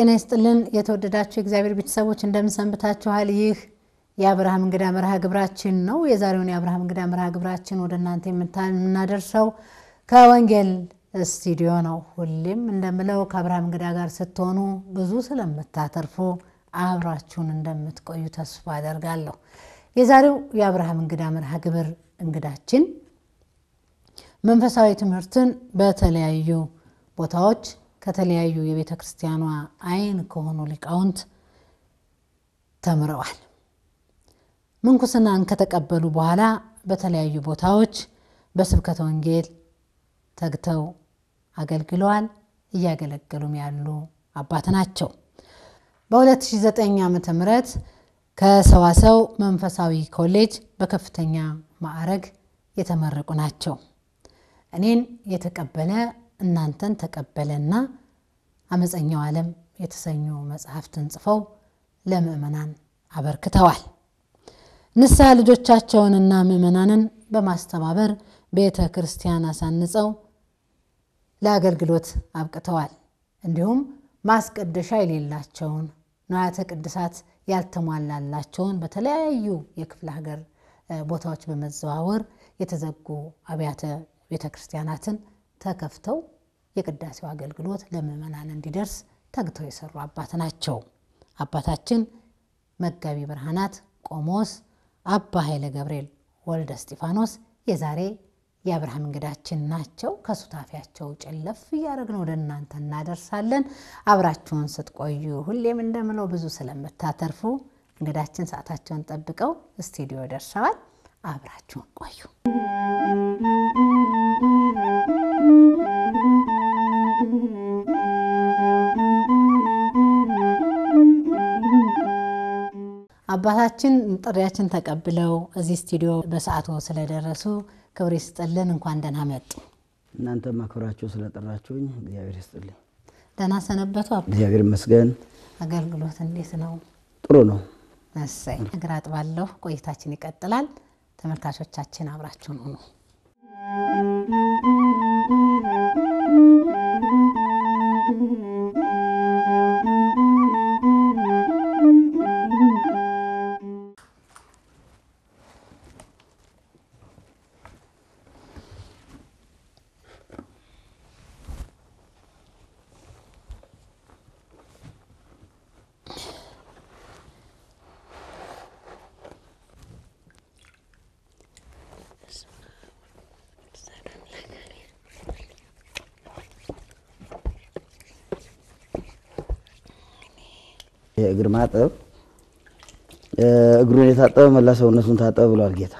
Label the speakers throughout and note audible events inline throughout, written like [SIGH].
Speaker 1: ጤና ይስጥልን የተወደዳችሁ የእግዚአብሔር ቤተሰቦች እንደምንሰንብታችኋል። ይህ የአብርሃም እንግዳ መርሃ ግብራችን ነው። የዛሬውን የአብርሃም እንግዳ መርሃ ግብራችን ወደ እናንተ የምናደርሰው ከወንጌል ስቱዲዮ ነው። ሁሌም እንደምለው ከአብርሃም እንግዳ ጋር ስትሆኑ ብዙ ስለምታተርፉ አብራችሁን እንደምትቆዩ ተስፋ አደርጋለሁ። የዛሬው የአብርሃም እንግዳ መርሃ ግብር እንግዳችን መንፈሳዊ ትምህርትን በተለያዩ ቦታዎች ከተለያዩ የቤተ ክርስቲያኗ አይን ከሆኑ ሊቃውንት ተምረዋል። ምንኩስናን ከተቀበሉ በኋላ በተለያዩ ቦታዎች በስብከተ ወንጌል ተግተው አገልግለዋል። እያገለገሉም ያሉ አባት ናቸው። በ2009 ም ከሰዋሰው መንፈሳዊ ኮሌጅ በከፍተኛ ማዕረግ የተመረቁ ናቸው። እኔን የተቀበለ እናንተን ተቀበለና አመፀኛው ዓለም የተሰኙ መጽሐፍትን ጽፈው ለምእመናን አበርክተዋል። ንስሐ ልጆቻቸውንና ምእመናንን በማስተባበር ቤተ ክርስቲያን አሳንጸው ለአገልግሎት አብቅተዋል። እንዲሁም ማስቀደሻ የሌላቸውን ንዋያተ ቅድሳት ያልተሟላላቸውን በተለያዩ የክፍለ ሀገር ቦታዎች በመዘዋወር የተዘጉ አብያተ ቤተ ክርስቲያናትን ተከፍተው የቅዳሴው አገልግሎት ለምዕመናን እንዲደርስ ተግተው የሰሩ አባት ናቸው። አባታችን መጋቢ ብርሃናት ቆሞስ አባ ኃይለ ገብርኤል ወልደ እስጢፋኖስ የዛሬ የአብርሃም እንግዳችን ናቸው። ከሱታፊያቸው ጨለፍ እያደረግን ወደ እናንተ እናደርሳለን። አብራችሁን ስትቆዩ ሁሌም እንደምለው ብዙ ስለምታተርፉ እንግዳችን ሰዓታቸውን ጠብቀው ስቱዲዮ ደርሰዋል። አብራችሁን ቆዩ። አባታችን ጥሪያችን ተቀብለው እዚህ ስቱዲዮ በሰዓቱ ስለደረሱ ክብር ይስጥልን። እንኳን ደህና መጡ።
Speaker 2: እናንተ ማክብራቸው ስለጠራችሁኝ እግዚአብሔር ይስጥልኝ።
Speaker 1: ደህና ሰነበቱ? እግዚአብሔር ይመስገን። አገልግሎት እንዴት ነው? ጥሩ ነው። መሳይ እግር አጥባለሁ። ቆይታችን ይቀጥላል። ተመልካቾቻችን አብራችሁን ሁኑ።
Speaker 2: እግር ማጠብ እግሩን የታጠበ መላ ሰውነቱን ታጠበ ብሏል ጌታ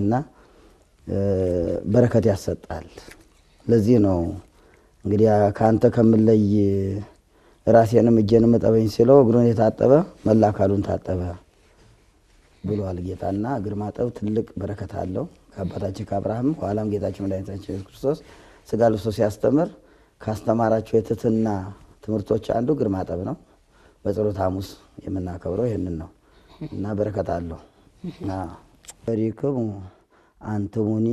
Speaker 2: እና በረከት ያሰጣል። ለዚህ ነው እንግዲህ ከአንተ ከምለይ ራሴንም እጄንም እጠበኝ ሲለው እግሩን የታጠበ መላ አካሉን ታጠበ ብሏል ጌታ እና እግር ማጠብ ትልቅ በረከት አለው። ከአባታችን ከአብርሃም ኋላም ጌታችን መድኃኒታችን ኢየሱስ ክርስቶስ ስጋ ልብሶ ሲያስተምር ካስተማራቸው የትህትና ትምህርቶች አንዱ እግር ማጠብ ነው። በጸሎት ሐሙስ የምናከብረው ይህንን ነው እና በረከት አለው። በሪክሙ አንትሙኒ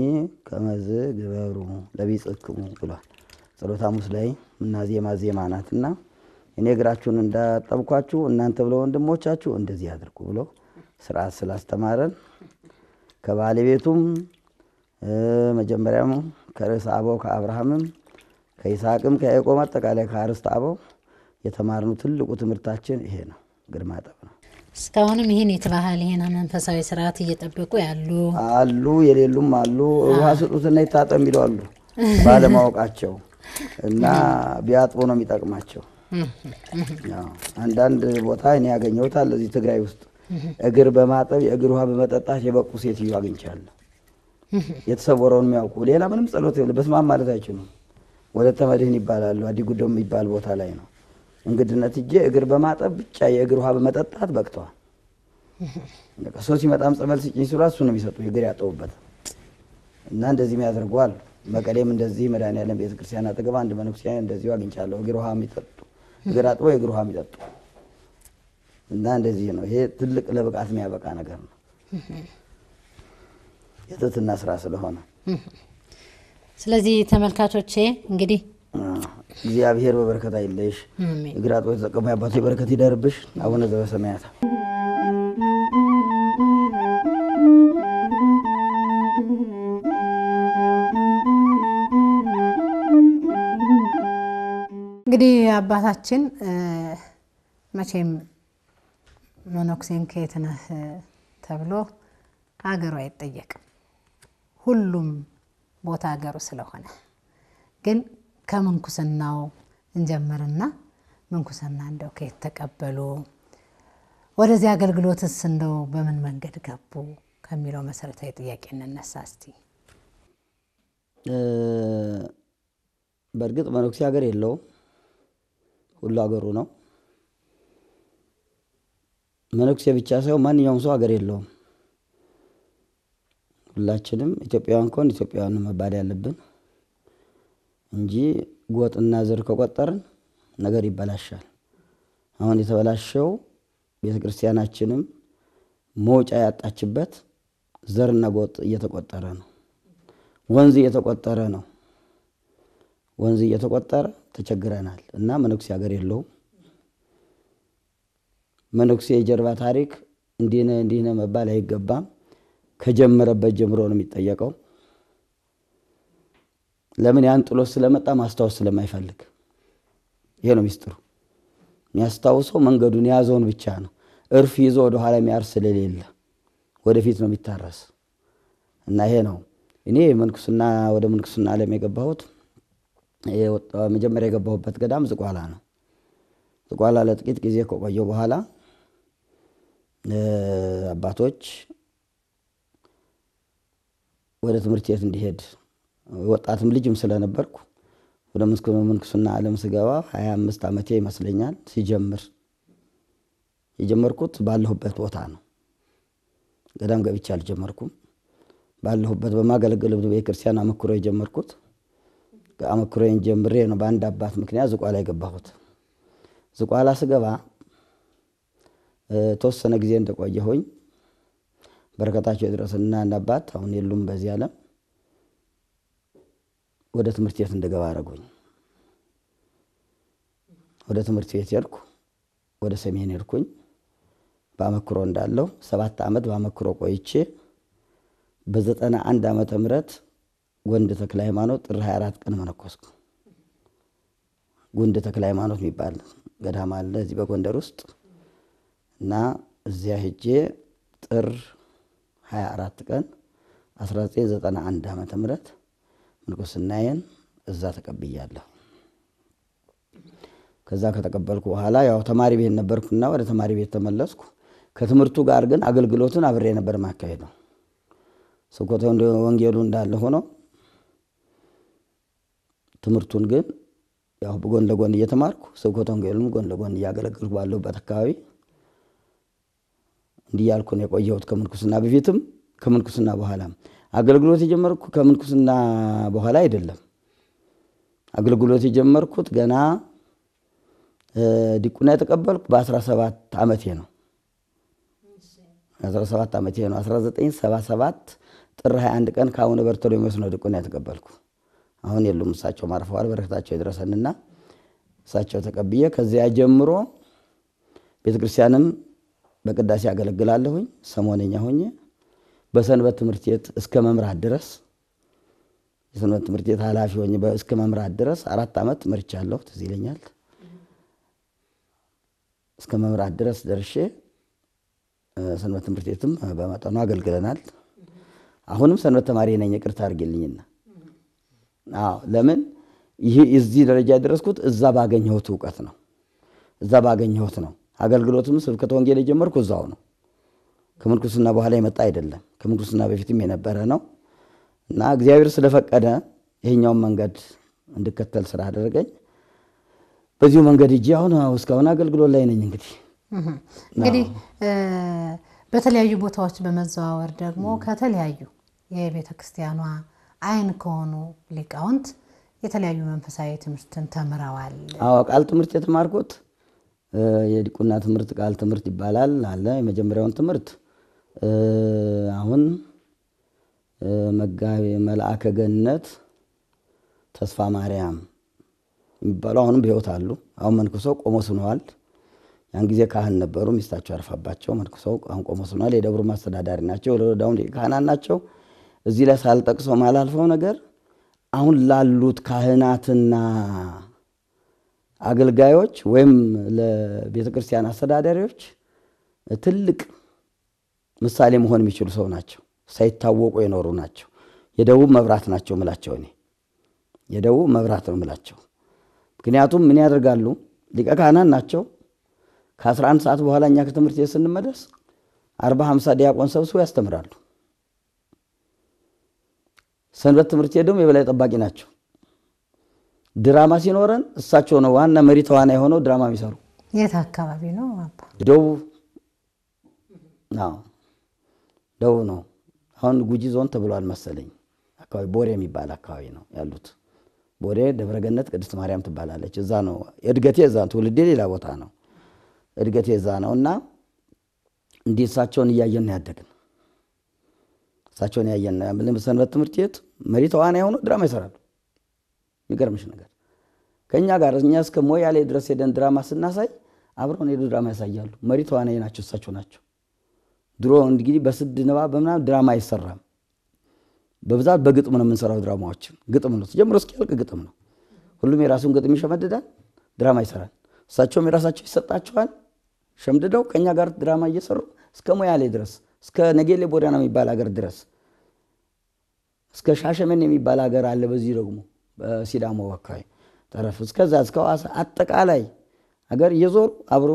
Speaker 2: ከመዝ ግበሩ ለቢጽክሙ ብሏል። ጸሎት ሐሙስ ላይ ምናዜማ ዜማ ናት እና እኔ እግራችሁን እንዳጠብኳችሁ እናንተ ብለው ወንድሞቻችሁ እንደዚህ አድርጉ ብሎ ስርዓት ስላስተማረን ከባለቤቱም መጀመሪያም ከርዕስ አበው ከአብርሃምም ከይስሐቅም ከያዕቆብ አጠቃላይ ከአርስት አበው የተማርኑ ትልቁ ትምህርታችን ይሄ ነው። እግር ማጠብ ነው።
Speaker 1: እስካሁንም ይህን የተባህል ይህን መንፈሳዊ ስርዓት እየጠበቁ ያሉ
Speaker 2: አሉ፣ የሌሉም አሉ። ውሃ ስጡትና ይታጠብ የሚሉ አሉ [LAUGHS] ባለማወቃቸው እና ቢያጥቡ ነው የሚጠቅማቸው። አንዳንድ ቦታ እኔ ያገኘሁታል እዚህ ትግራይ ውስጥ እግር በማጠብ የእግር ውሃ በመጠጣት የበቁ ሴትዮ አግኝቻለሁ። የተሰወረውን የሚያውቁ ሌላ ምንም ጸሎት በስማም ማለት አይችሉም። ወደ ተመድህን ይባላሉ አዲ ጉዶ የሚባል ቦታ ላይ ነው እንግድነት እጄ እግር በማጠብ ብቻ የእግር ውሃ በመጠጣት በቅተዋል። ሰው ሲመጣም ጸበል ስጭኝ ስሏ እሱ ነው የሚሰጡ እግር ያጠቡበት እና እንደዚህ ያደርገዋል። መቀሌም እንደዚህ መድኃኒዓለም ቤተክርስቲያን አጠገብ አንድ መነኩሴ እንደዚሁ አግኝቻለሁ። እግር ውሃ የሚጠጡ እግር አጥቦ የእግር ውሃ የሚጠጡ እና እንደዚህ ነው። ይሄ ትልቅ ለብቃት የሚያበቃ ነገር ነው። የትህትና ስራ ስለሆነ
Speaker 1: ስለዚህ ተመልካቾቼ እንግዲህ
Speaker 2: እግዚአብሔር በበረከት አይለሽ። እግር አጥቦ የተጠቀሙ በረከት ይደርብሽ። አቡነ ዘበሰማያት
Speaker 1: እንግዲህ አባታችን መቼም መነኩሴን ከየት ነህ ተብሎ አገሩ አይጠየቅም። ሁሉም ቦታ አገሩ ስለሆነ ግን ከምንኩስናው እንጀምርና ምንኩስና እንደው ከየት ተቀበሉ፣ ወደዚህ አገልግሎትስ እንደው በምን መንገድ ገቡ ከሚለው መሰረታዊ ጥያቄ እንነሳ እስቲ።
Speaker 2: በእርግጥ መነኩሴ ሀገር የለውም፣ ሁሉ ሀገሩ ነው። መነኩሴ ብቻ ሳይሆን ማንኛውም ሰው ሀገር የለውም። ሁላችንም ኢትዮጵያውያን ከሆን ኢትዮጵያውያን መባል ያለብን እንጂ ጎጥና ዘር ከቆጠርን ነገር ይበላሻል። አሁን የተበላሸው ቤተ ክርስቲያናችንም መውጫ ያጣችበት ዘርና ጎጥ እየተቆጠረ ነው። ወንዝ እየተቆጠረ ነው። ወንዝ እየተቆጠረ ተቸግረናል። እና መነኩሴ ሀገር የለውም። መነኩሴ የጀርባ ታሪክ እንዲህ ነህ እንዲህ ነህ መባል አይገባም። ከጀመረበት ጀምሮ ነው የሚጠየቀው። ለምን ያን ጥሎ ስለመጣ ማስታወስ ስለማይፈልግ። ይሄ ነው ሚስጥሩ። የሚያስታውሰው መንገዱን የያዘውን ብቻ ነው። እርፍ ይዞ ወደኋላ የሚያርስ ስለሌለ ወደፊት ነው የሚታረስ እና ይሄ ነው እኔ ምንኩስና ወደ ምንኩስና ዓለም የገባሁት መጀመሪያ የገባሁበት ገዳም ዝቋላ ነው። ዝቋላ ለጥቂት ጊዜ ከቆየሁ በኋላ አባቶች ወደ ትምህርት ቤት እንዲሄድ ወጣትም ልጅም ስለነበርኩ ወደ ምንኩስና ዓለም ስገባ ሀያ አምስት ዓመቴ ይመስለኛል። ሲጀምር የጀመርኩት ባለሁበት ቦታ ነው። ገዳም ገብቼ አልጀመርኩም። ባለሁበት በማገለገል ቤተክርስቲያን አመክሮ የጀመርኩት አመክሮዬን ጀምሬ ነው። በአንድ አባት ምክንያት ዝቋላ የገባሁት። ዝቋላ ስገባ ተወሰነ ጊዜ እንደቆየሁኝ በረከታቸው ይድረስና አንድ አሁን የሉም በዚህ ዓለም ወደ ትምህርት ቤት እንደገባ አረጉኝ ወደ ትምህርት ቤት ሄድኩ። ወደ ሰሜን ሄድኩኝ። በአመክሮ እንዳለው ሰባት ዓመት በአመክሮ ቆይቼ በዘጠና አንድ ዓመተ ምህረት ጎንድ ተክለ ሃይማኖት ጥር 24 ቀን መነኮስኩ። ጎንድ ተክለ ሃይማኖት የሚባል ገዳም አለ እዚህ በጎንደር ውስጥ እና እዚያ ሄጄ ጥር 24 ቀን 1991 ዓመተ ምህረት ምንኩስናዬን እዛ ተቀብያለሁ። ከዛ ከተቀበልኩ በኋላ ያው ተማሪ ቤት ነበርኩና ወደ ተማሪ ቤት ተመለስኩ። ከትምህርቱ ጋር ግን አገልግሎትን አብሬ ነበር ማካሄደው። ስብከተ ወንጌሉ እንዳለ ሆኖ ትምህርቱን ግን ያው ጎን ለጎን እየተማርኩ ስብከተ ወንጌሉን ጎን ለጎን እያገለገልኩ ባለሁበት አካባቢ እንዲህ ያልኩ ነው የቆየሁት። ከምንኩስና በፊትም ከምንኩስና በኋላም አገልግሎት የጀመርኩ ከምንኩስና በኋላ አይደለም። አገልግሎት የጀመርኩት ገና ዲቁና የተቀበልኩ በ17 ዓመቴ ነው። 17 ዓመቴ ነው። 1977 ጥር 21 ቀን ከአቡነ በርቶሎሜዎስ ነው ዲቁና የተቀበልኩ። አሁን የሉም እሳቸው ማርፈዋል። በረከታቸው ይድረሰንና እሳቸው ተቀብዬ ከዚያ ጀምሮ ቤተክርስቲያንም በቅዳሴ ያገለግላለሁኝ ሰሞነኛ ሁኜ በሰንበት ትምህርት ቤት እስከ መምራት ድረስ የሰንበት ትምህርት ቤት ኃላፊ ሆኜ እስከ መምራት ድረስ አራት ዓመት መርቻለሁ። ትዝ ይለኛል። እስከ መምራት ድረስ ደርሼ ሰንበት ትምህርት ቤትም በመጠኑ አገልግለናል። አሁንም ሰንበት ተማሪ ነኝ። ቅርታ አድርጌልኝና አዎ፣ ለምን ይህ እዚህ ደረጃ ያደረስኩት እዛ ባገኘሁት እውቀት ነው። እዛ ባገኘሁት ነው። አገልግሎትም ስብከተ ወንጌል የጀመርኩ እዛው ነው። ከምንኩስና በኋላ የመጣ አይደለም። ከምንኩስና በፊትም የነበረ ነው እና እግዚአብሔር ስለፈቀደ ይሄኛውን መንገድ እንድከተል ስራ አደረገኝ። በዚሁ መንገድ እጅ አሁን እስካሁን አገልግሎት ላይ ነኝ። እንግዲህ
Speaker 1: እንግዲህ በተለያዩ ቦታዎች በመዘዋወር ደግሞ ከተለያዩ የቤተ ክርስቲያኗ አይን ከሆኑ ሊቃውንት የተለያዩ መንፈሳዊ ትምህርትን ተምረዋል። አዎ
Speaker 2: ቃል ትምህርት የተማርኩት የዲቁና ትምህርት ቃል ትምህርት ይባላል አለ የመጀመሪያውን ትምህርት አሁን መጋቤ መልአከ ገነት ተስፋ ማርያም የሚባሉ አሁንም በሕይወት አሉ። አሁን መንኩሰው ቆሞስ ሆነዋል። ያን ጊዜ ካህን ነበሩ። ሚስታቸው ያርፋባቸው መንኩሰው አሁን ቆሞስ ሆነዋል። የደብሩ ማስተዳዳሪ ናቸው። የወረዳውን ካህናት ናቸው። እዚህ ላይ ሳልጠቅሰው ማላልፈው ነገር አሁን ላሉት ካህናትና አገልጋዮች ወይም ለቤተ ክርስቲያን አስተዳዳሪዎች ትልቅ ምሳሌ መሆን የሚችሉ ሰው ናቸው። ሳይታወቁ የኖሩ ናቸው። የደቡብ መብራት ናቸው ምላቸው እኔ የደቡብ መብራት ነው ምላቸው። ምክንያቱም ምን ያደርጋሉ? ሊቀ ካህናን ናቸው። ከ11 ሰዓት በኋላ እኛ ከትምህርት ቤት ስንመለስ አርባ ሃምሳ ዲያቆን ሰብስቦ ያስተምራሉ። ሰንበት ትምህርት ቤት ደግሞ የበላይ ጠባቂ ናቸው። ድራማ ሲኖረን እሳቸው ነው ዋና መሪ ተዋና የሆነው ድራማ የሚሰሩ
Speaker 1: የት አካባቢ ነው?
Speaker 2: ደቡብ ደቡብ ነው። አሁን ጉጂ ዞን ተብሏል መሰለኝ አካባቢ ቦሬ የሚባል አካባቢ ነው ያሉት። ቦሬ ደብረገነት ቅድስት ማርያም ትባላለች። እዛ ነው እድገቴ፣ እዛ ትውልዴ ሌላ ቦታ ነው እድገቴ እዛ ነው እና እንዲህ እሳቸውን እያየን ነው ያደግን። እሳቸውን ያየን ነው ሰንበት ትምህርት ቤት መሪ ተዋናይ ሆኖ ድራማ ይሰራሉ። የሚገርምሽ ነገር ከእኛ ጋር እኛ እስከ ሞያሌ ድረስ ሄደን ድራማ ስናሳይ አብረውን ሄዱ ድራማ ያሳያሉ። መሪ ተዋናይ ናቸው እሳቸው ናቸው። ድሮ እንግዲህ በስድ ንባብ በምናምን ድራማ አይሰራም። በብዛት በግጥም ነው የምንሰራው። ድራማዎችን ግጥም ነው ጀምሮ እስኪያልቅ ግጥም ነው። ሁሉም የራሱን ግጥም ይሸመድዳል፣ ድራማ ይሰራል። እሳቸውም የራሳቸው ይሰጣቸዋል፣ ሸምድደው ከእኛ ጋር ድራማ እየሰሩ እስከ ሞያሌ ድረስ እስከ ነጌሌ ቦዳና የሚባል ሀገር ድረስ እስከ ሻሸመኔ የሚባል ሀገር አለ። በዚህ ደግሞ በሲዳሞ አካባቢ ጠረፍ እስከዛ እስከ አጠቃላይ ሀገር እየዞሩ አብሮ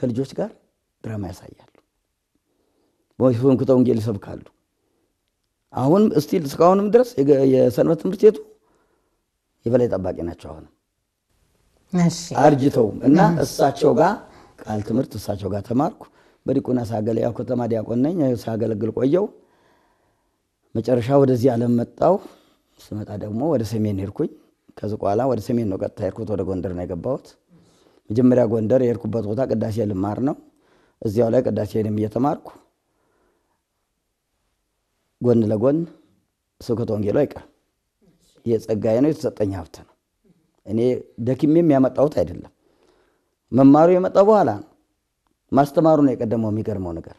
Speaker 2: ከልጆች ጋር ድራማ ያሳያል። በስንኩተ ወንጌል ይሰብካሉ። አሁን እስቲል እስካሁንም ድረስ የሰንበት ትምህርት ቤቱ የበላይ ጠባቂ ናቸው። አሁንም አርጅተውም እና እሳቸው ጋር ቃል ትምህርት እሳቸው ጋር ተማርኩ። በዲቁና ሳገለ ያው ከተማ ዲያቆን ነኝ ሳገለግል ቆየው። መጨረሻ ወደዚህ ዓለም መጣው። ስመጣ ደግሞ ወደ ሰሜን ሄድኩኝ። ከዝቋላ ወደ ሰሜን ነው ቀጥታ ሄድኩት። ወደ ጎንደር ነው የገባሁት። መጀመሪያ ጎንደር የሄድኩበት ቦታ ቅዳሴ ልማር ነው። እዚያው ላይ ቅዳሴንም እየተማርኩ ጎን ለጎን ስብከተ ወንጌሉ አይቀርም። የጸጋዬ ነው፣ የተሰጠኝ ሀብት ነው። እኔ ደክሜም ያመጣሁት አይደለም። መማሩ የመጣው በኋላ ነው። ማስተማሩ ነው የቀደመው። የሚገርመው ነገር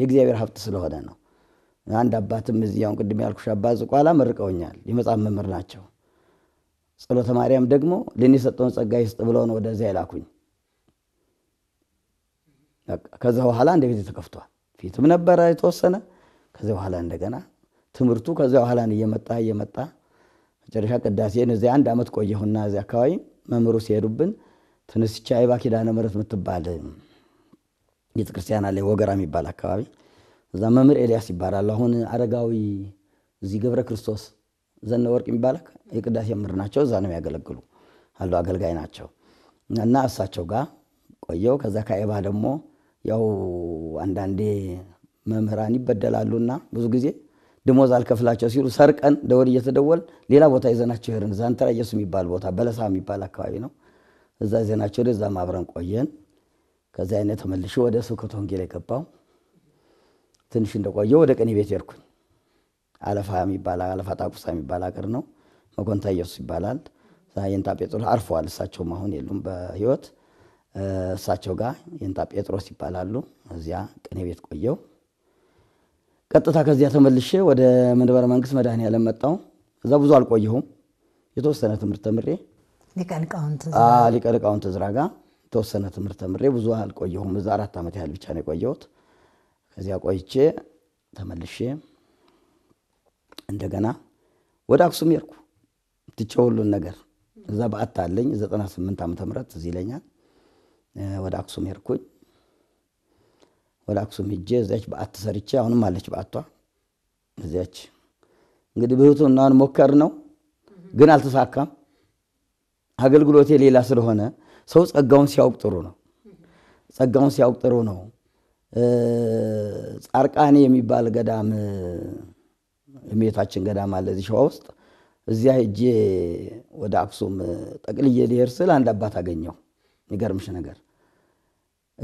Speaker 2: የእግዚአብሔር ሀብት ስለሆነ ነው። አንድ አባትም እዚያውን ቅድም ያልኩሽ አባ ዝቋላ መርቀውኛል። የመጽሐፍ መምህር ናቸው። ጸሎተ ማርያም ደግሞ ለእኔ የሰጠውን ጸጋ ይስጥ ብለው ነው ወደዚያ ይላኩኝ። ከዛ በኋላ አንድ ጊዜ ተከፍቷል። ፊትም ነበረ የተወሰነ ከዚያ በኋላ እንደገና ትምህርቱ ከዚያ በኋላ እየመጣ እየመጣ መጨረሻ ቅዳሴን እዚያ አንድ ዓመት ቆየሁና እዚያ አካባቢ መምህሩ ሲሄዱብን ትንስቻ አይባ ኪዳነ ምሕረት የምትባል ክርስቲያን አለ ወገራ የሚባል አካባቢ እዛ መምህር ኤልያስ ይባላል። አሁን አረጋዊ እዚህ ገብረ ክርስቶስ ዘነ ወርቅ የሚባል የቅዳሴ መምህር ናቸው። እዛ ነው የሚያገለግሉ አሉ አገልጋይ ናቸው። እና እሳቸው ጋር ቆየው። ከዛ ከአይባ ደግሞ ያው አንዳንዴ መምህራን ይበደላሉና ብዙ ጊዜ ደሞዝ አልከፍላቸው ሲሉ ሰርቀን ደወል እየተደወል ሌላ ቦታ ይዘናቸው ሄድን። ዛንተራ ኢየሱስ የሚባል ቦታ በለሳ የሚባል አካባቢ ነው። እዛ ዜናቸው ወደ እዛም አብረን ቆየን። ከዚ አይነት ተመልሼ ወደ ስብከተ ወንጌል የገባው ትንሽ እንደቆየ ወደ ቅኔ ቤት ሄድኩኝ። አለፋ የሚባል አለፋ ጣቁሳ የሚባል አገር ነው። መኮንታ ኢየሱስ ይባላል። የንታ ጴጥሮስ አርፈዋል። እሳቸውም አሁን የሉም በህይወት እሳቸው ጋር የንታ ጴጥሮስ ይባላሉ። እዚያ ቅኔ ቤት ቆየው። ቀጥታ ከዚያ ተመልሼ ወደ መንበረ መንግስት መድኃኔዓለም መጣሁ። እዛ ብዙ አልቆየሁም። የተወሰነ ትምህርት ተምሬ
Speaker 1: ሊቀ ሊቃውንት
Speaker 2: ጋ የተወሰነ ትምህርት ተምሬ ብዙ አልቆየሁም። እዛ አራት ዓመት ያህል ብቻ ነው የቆየሁት። ከዚያ ቆይቼ ተመልሼ እንደገና ወደ አክሱም የርኩ ትቼ ሁሉን ነገር እዛ በዓታ አለኝ 98 ዓ ምህረት እዚህ ይለኛል ወደ አክሱም የርኩኝ ወደ አክሱም ሄጄ እዚያች በዓት ሰርቼ አሁንም አለች በዓቷ እዚያች እንግዲህ እናን ሞከር ነው ግን አልተሳካም። አገልግሎቴ ሌላ ስለሆነ ሰው ጸጋውን ሲያውቅ ጥሩ ነው። ጸጋውን ሲያውቅ ጥሩ ነው። ጻርቃኔ የሚባል ገዳም የሜታችን ገዳም አለ እዚህ ሸዋ ውስጥ። እዚያ ሄጄ ወደ አክሱም ጠቅልዬ ልሄድ ስል አንድ አባት አገኘው የሚገርምሽ ነገር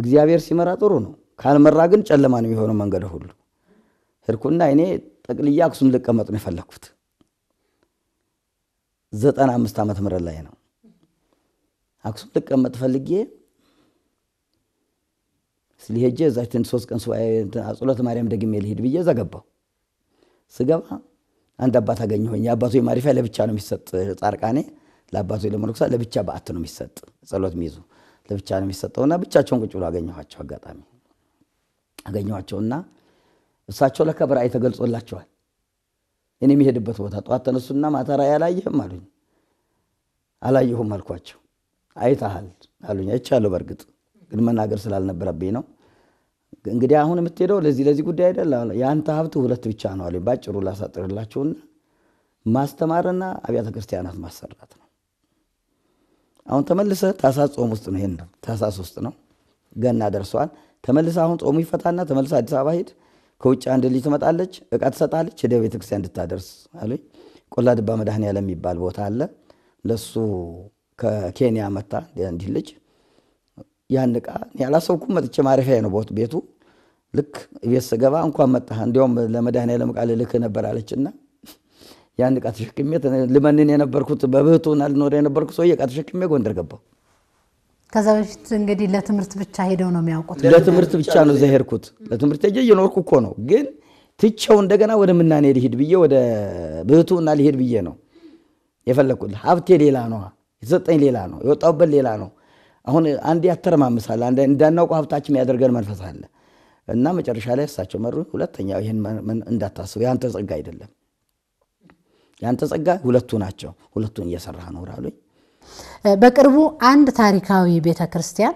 Speaker 2: እግዚአብሔር ሲመራ ጥሩ ነው። ካልመራ ግን ጨለማ ነው የሚሆነው መንገድ ሁሉ። ሄድኩና እኔ ጠቅልያ አክሱም ልቀመጥ ነው የፈለግኩት። ዘጠና አምስት ዓመት ምረት ላይ ነው አክሱም ልቀመጥ ፈልጌ ስሊሄጀ እዛች ትን ሶስት ቀን ሱባኤ አጽሎተ ማርያም ደግሜ ልሄድ ብዬ እዛ ገባሁ። ስገባ አንድ አባት አገኘሁኝ። አባቱ የማሪፋ ለብቻ ነው የሚሰጥ ጻርቃኔ ለአባቱ ለመነኩሳ ለብቻ በዓት ነው የሚሰጥ ጸሎት የሚይዙ ለብቻ ነው የሚሰጠውና ብቻቸውን ቁጭ ብሎ አገኘኋቸው አጋጣሚ አገኘኋቸውና እሳቸው ለካ በራእይ ተገልጾላቸዋል። እኔ የሚሄድበት ቦታ ጠዋት ተነሱና ማታ ራእይ አላየህም አሉኝ። አላየሁም አልኳቸው። አይተሃል አሉኝ። አይቻለሁ በእርግጥ ግን መናገር ስላልነበረብኝ ነው። እንግዲህ አሁን የምትሄደው ለዚህ ለዚህ ጉዳይ አይደል? የአንተ ሀብት ሁለት ብቻ ነው አሉኝ። ባጭሩ ላሳጥርላችሁና ማስተማርና አብያተ ክርስቲያናት ማሰራት ነው። አሁን ተመልሰ ታሳስ ጾም ውስጥ ነው። ይሄን ነው ታሳስ ውስጥ ነው። ገና ደርሰዋል። ተመልሰ አሁን ጾሙ ይፈታና ተመልሰ አዲስ አበባ ሄድ። ከውጭ አንድ ልጅ ትመጣለች፣ እቃ ትሰጣለች፣ ሄደ ቤተክርስቲያን እንድታደርስ አሉኝ። ቆላ ድባ መድኃኔዓለም የሚባል ቦታ አለ። ለሱ ከኬንያ መታ እንዲህ ልጅ ያን እቃ ያላሰብኩም መጥቼ ማረፊያ ነው ቦት ቤቱ። ልክ ቤት ስገባ እንኳን መጣ እንዲያውም ለመድኃኔዓለም እቃ ልክ ነበር አለችና ያን እቃ ተሸክሜ ልመንን የነበርኩት በብህቱና ልኖር የነበርኩ ሰውዬ እቃ ተሸክሜ ጎንደር ገባሁ። ከዛ
Speaker 1: በፊት እንግዲህ ለትምህርት ብቻ ሄደው ነው የሚያውቁት። ለትምህርት ብቻ ነው እዛ
Speaker 2: ሄድኩት። ለትምህርት ሄጄ እየኖርኩ እኮ ነው፣ ግን ትቼው እንደገና ወደ ምናኔ ልሂድ ብዬ ወደ ብህቱና ልሂድ ብዬ ነው የፈለግኩት። ሀብቴ ሌላ ነው፣ የተሰጠኝ ሌላ ነው፣ የወጣሁበት ሌላ ነው። አሁን አንዴ ያተረማምሳል፣ እንዳናውቁ ሀብታችን ያደርገን መንፈስ አለ እና መጨረሻ ላይ እሳቸው መሩ። ሁለተኛ ይህን እንዳታስቡ፣ የአንተ ጸጋ አይደለም፣ የአንተ ጸጋ ሁለቱ ናቸው፣ ሁለቱን እየሰራህ ነው አሉኝ።
Speaker 1: በቅርቡ አንድ ታሪካዊ ቤተ ክርስቲያን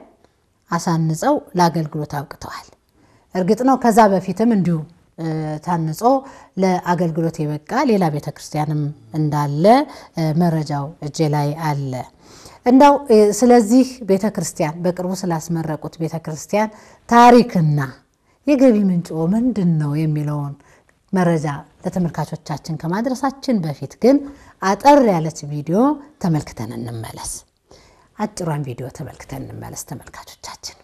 Speaker 1: አሳንጸው ለአገልግሎት አብቅተዋል። እርግጥ ነው ከዛ በፊትም እንዲሁ ታንጾ ለአገልግሎት የበቃ ሌላ ቤተ ክርስቲያንም እንዳለ መረጃው እጄ ላይ አለ። እንዳው ስለዚህ ቤተ ክርስቲያን በቅርቡ ስላስመረቁት ቤተ ክርስቲያን ታሪክና የገቢ ምንጮ ምንድን ነው የሚለውን መረጃ ለተመልካቾቻችን ከማድረሳችን በፊት ግን አጠር ያለች ቪዲዮ ተመልክተን እንመለስ። አጭሯን ቪዲዮ ተመልክተን እንመለስ ተመልካቾቻችን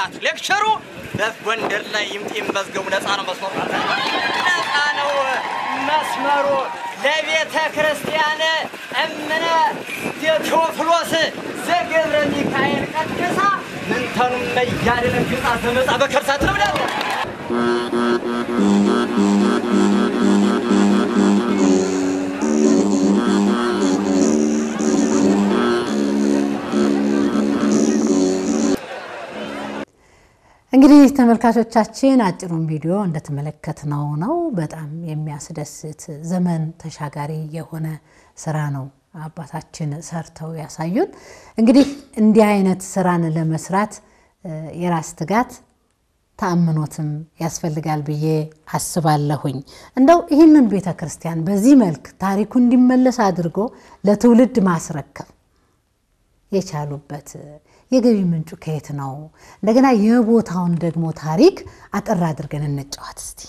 Speaker 2: ናት። ሌክቸሩ በጎንደር ላይ ይምጤም መዝገቡ ነፃ ነው መስመሩ ነፃ ነው መስመሩ ለቤተ ክርስቲያን እምነ የቴዎፍሎስ ዘገብረ ሚካኤል ቀድሳ ምንተኑም መያድነ ግጣ ዘመጻ በከርሳት ነው ብላለ
Speaker 1: እንግዲህ ተመልካቾቻችን አጭሩን ቪዲዮ እንደተመለከትነው ነው። በጣም የሚያስደስት ዘመን ተሻጋሪ የሆነ ስራ ነው አባታችን ሰርተው ያሳዩን። እንግዲህ እንዲህ አይነት ስራን ለመስራት የራስ ትጋት ተአምኖትም ያስፈልጋል ብዬ አስባለሁኝ። እንደው ይህንን ቤተ ክርስቲያን በዚህ መልክ ታሪኩ እንዲመለስ አድርጎ ለትውልድ ማስረከብ የቻሉበት የገቢ ምንጩ ከየት ነው? እንደገና የቦታውን ደግሞ ታሪክ አጠር አድርገን እንጫወት እስቲ።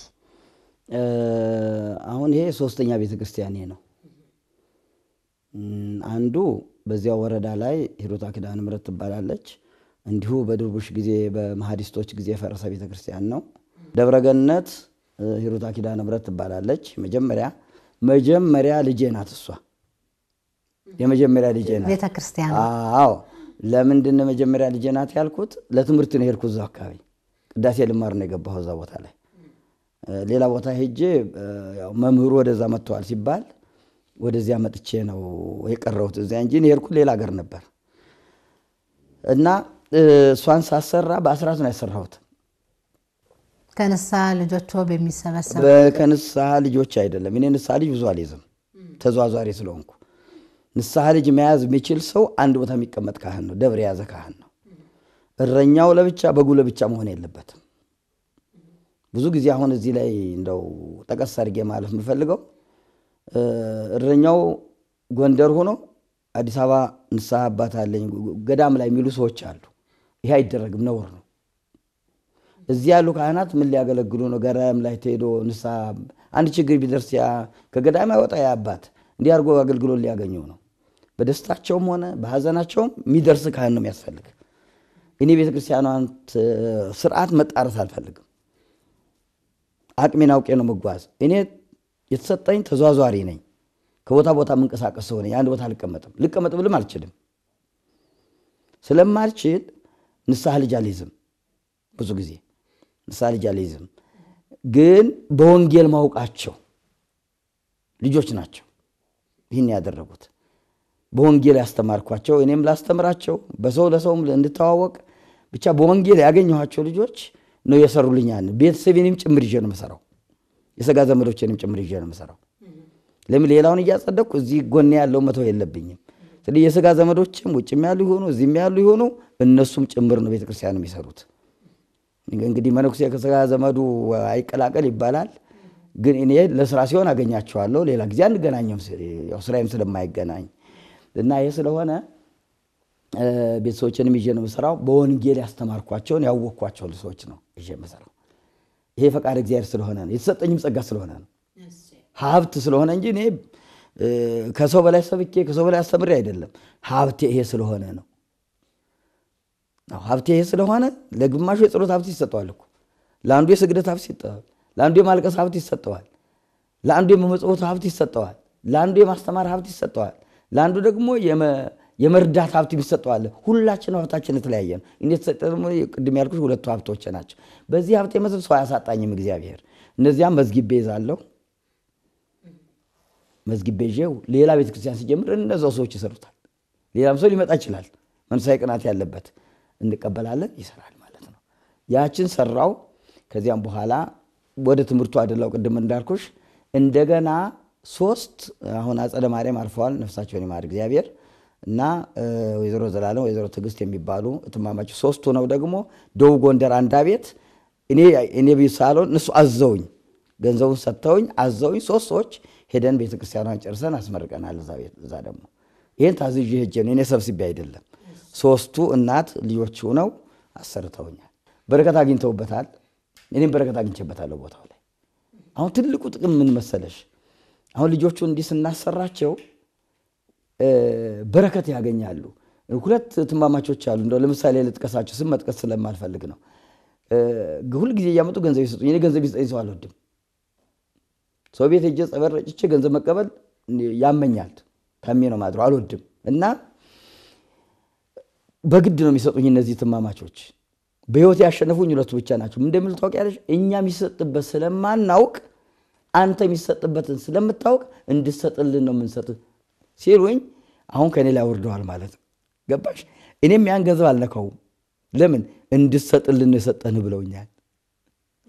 Speaker 2: አሁን ይሄ ሶስተኛ ቤተ ክርስቲያኔ ነው። አንዱ በዚያ ወረዳ ላይ ሂሩታ ኪዳነ ምሕረት ትባላለች። እንዲሁ በድርቡሽ ጊዜ በመሐዲስቶች ጊዜ የፈረሰ ቤተ ክርስቲያን ነው። ደብረገነት ሂሩታ ኪዳነ ምሕረት ትባላለች። መጀመሪያ መጀመሪያ ልጄ ናት እሷ የመጀመሪያ ልጄ ናት ቤተክርስቲያን። አዎ ለምንድን ነው መጀመሪያ ልጄ ናት ያልኩት? ለትምህርት ነው የሄድኩት። እዛ አካባቢ ቅዳሴ ልማር ነው የገባሁ እዛ ቦታ ላይ። ሌላ ቦታ ሄጄ መምህሩ ወደዛ መጥተዋል ሲባል ወደዚያ መጥቼ ነው የቀረሁት እዚያ እንጂ የሄድኩት ሌላ ሀገር ነበር። እና እሷን ሳሰራ በአስራት ነው ያሰራሁት።
Speaker 1: ከንስሐ ልጆች በሚሰበሰብ
Speaker 2: ከንስሐ ልጆች አይደለም። እኔ ንስሐ ልጅ ብዙ አልይዝም ተዘዋዟሪ ስለሆንኩ ንስሐ ልጅ መያዝ የሚችል ሰው አንድ ቦታ የሚቀመጥ ካህን ነው፣ ደብር የያዘ ካህን ነው። እረኛው ለብቻ በጉ ለብቻ መሆን የለበትም። ብዙ ጊዜ አሁን እዚህ ላይ እንደው ጠቀስ አድርጌ ማለፍ የምፈልገው እረኛው ጎንደር ሆኖ አዲስ አበባ ንስሐ አባት አለኝ ገዳም ላይ የሚሉ ሰዎች አሉ። ይሄ አይደረግም፣ ነውር ነው። እዚህ ያሉ ካህናት ምን ሊያገለግሉ ነው? ገዳም ላይ ተሄዶ ንስሐ አንድ ችግር ቢደርስ ከገዳም ያወጣ ያ አባት እንዲህ አድርጎ አገልግሎት ሊያገኘው ነው። በደስታቸውም ሆነ በሀዘናቸውም የሚደርስ ካህን ነው የሚያስፈልግ። እኔ ቤተ ክርስቲያኗን ስርዓት መጣረስ አልፈልግም። አቅሜን አውቄ ነው መጓዝ። እኔ የተሰጠኝ ተዟዟሪ ነኝ። ከቦታ ቦታ የምንቀሳቀስ ሰው የአንድ አንድ ቦታ አልቀመጥም። ልቀመጥ ብልም አልችልም። ስለማልችል ንስሐ ልጅ አልይዝም። ብዙ ጊዜ ንስሐ ልጅ አልይዝም። ግን በወንጌል ማውቃቸው ልጆች ናቸው ይህን ያደረጉት በወንጌል ያስተማርኳቸው እኔም ላስተምራቸው በሰው ለሰውም እንድተዋወቅ ብቻ በወንጌል ያገኘኋቸው ልጆች ነው የሰሩልኛል። ቤተሰቤንም ጭምር ይዤ ነው የምሰራው። የስጋ ዘመዶቼንም ጭምር ይዤ ነው የምሰራው። ለምን ሌላውን እያጸደቅኩ እዚህ ጎን ያለው መተው የለብኝም። ስለዚህ የስጋ ዘመዶችም ውጭም ያሉ ይሆኑ እዚህም ያሉ ይሆኑ እነሱም ጭምር ነው ቤተክርስቲያን የሚሰሩት። እንግዲህ መነኩሴ ከስጋ ዘመዱ አይቀላቀል ይባላል። ግን እኔ ለስራ ሲሆን አገኛቸዋለሁ። ሌላ ጊዜ አንገናኘም፣ ስራዬም ስለማይገናኝ እና ይህ ስለሆነ ቤተሰቦችንም ይዤ ነው የምሰራው። በወንጌል ያስተማርኳቸውን ያወቅኳቸውን ሰዎች ነው ይዤ የምሰራው። ይሄ ፈቃድ እግዚአብሔር ስለሆነ ነው፣ የተሰጠኝም ጸጋ ስለሆነ ነው፣ ሀብት ስለሆነ እንጂ እኔ ከሰው በላይ ሰብኬ ከሰው በላይ አስተምሬ አይደለም። ሀብቴ ይሄ ስለሆነ ነው። ሀብቴ ይሄ ስለሆነ ለግማሹ የጸሎት ሀብት ይሰጠዋል እኮ፣ ለአንዱ የስግደት ሀብት ይሰጠዋል፣ ለአንዱ የማልቀስ ሀብት ይሰጠዋል፣ ለአንዱ የመመጽወት ሀብት ይሰጠዋል፣ ለአንዱ የማስተማር ሀብት ይሰጠዋል። ለአንዱ ደግሞ የመርዳት ሀብት ቢሰጠዋል። ሁላችን ሀብታችን የተለያየ ነው። እንደተሰጠ ደግሞ ቅድም ያልኩሽ ሁለቱ ሀብቶች ናቸው። በዚህ ሀብት መሰል ሰው አያሳጣኝም እግዚአብሔር። እነዚያም መዝግቤ ይዛለሁ። መዝግቤ ይዤው ሌላ ቤተክርስቲያን ሲጀምር እነዛው ሰዎች ይሰሩታል። ሌላም ሰው ሊመጣ ይችላል። መንፈሳዊ ቅናት ያለበት እንቀበላለን፣ ይሰራል ማለት ነው። ያችን ሰራው። ከዚያም በኋላ ወደ ትምህርቱ አደላው። ቅድም እንዳልኩሽ እንደገና ሶስት አሁን አጸደ ማርያም አልፈዋል፣ ነፍሳቸውን ይማር እግዚአብሔር እና ወይዘሮ ዘላለም ወይዘሮ ትዕግስት የሚባሉ እትማማቸው ሶስቱ ነው። ደግሞ ደቡብ ጎንደር አንዳ ቤት እኔ ቤት ሳሎን እነሱ አዘውኝ ገንዘቡን ሰጥተውኝ አዘውኝ ሶስት ሰዎች ሄደን ቤተክርስቲያኗን ጨርሰን አስመርቀናል። እዛ ደግሞ ይህን ታዝዤ ሄጄ ነው እኔ ሰብስቤ አይደለም። ሶስቱ እናት ልጆች ነው አሰርተውኛል። በረከት አግኝተውበታል። እኔም በረከት አግኝቼበታለሁ ቦታው ላይ። አሁን ትልቁ ጥቅም ምን መሰለሽ አሁን ልጆቹ እንዲህ ስናሰራቸው በረከት ያገኛሉ። ሁለት ትማማቾች አሉ። እንደው ለምሳሌ ልጥቀሳቸው፣ ስም መጥቀስ ስለማልፈልግ ነው። ሁልጊዜ እያመጡ ገንዘብ ይሰጡኝ። እኔ ገንዘብ ይሰጠኝ ሰው አልወድም። ሰው ቤት ሄጄ ጸበል ረጭቼ ገንዘብ መቀበል ያመኛል። ታሜ ነው ማድረው አልወድም። እና በግድ ነው የሚሰጡኝ እነዚህ ትማማቾች። በህይወት ያሸነፉኝ ሁለቱ ብቻ ናቸው። እንደሚሉ ታውቂያለሽ፣ እኛ የሚሰጥበት ስለማናውቅ አንተ የሚሰጥበትን ስለምታውቅ እንድሰጥልን ነው የምንሰጥ ሲሉኝ አሁን ከኔ ላይ ወርደዋል ማለት ነው። ገባሽ? እኔም ያን ገንዘብ አልነካውም። ለምን እንድሰጥልን የሰጠን ብለውኛል።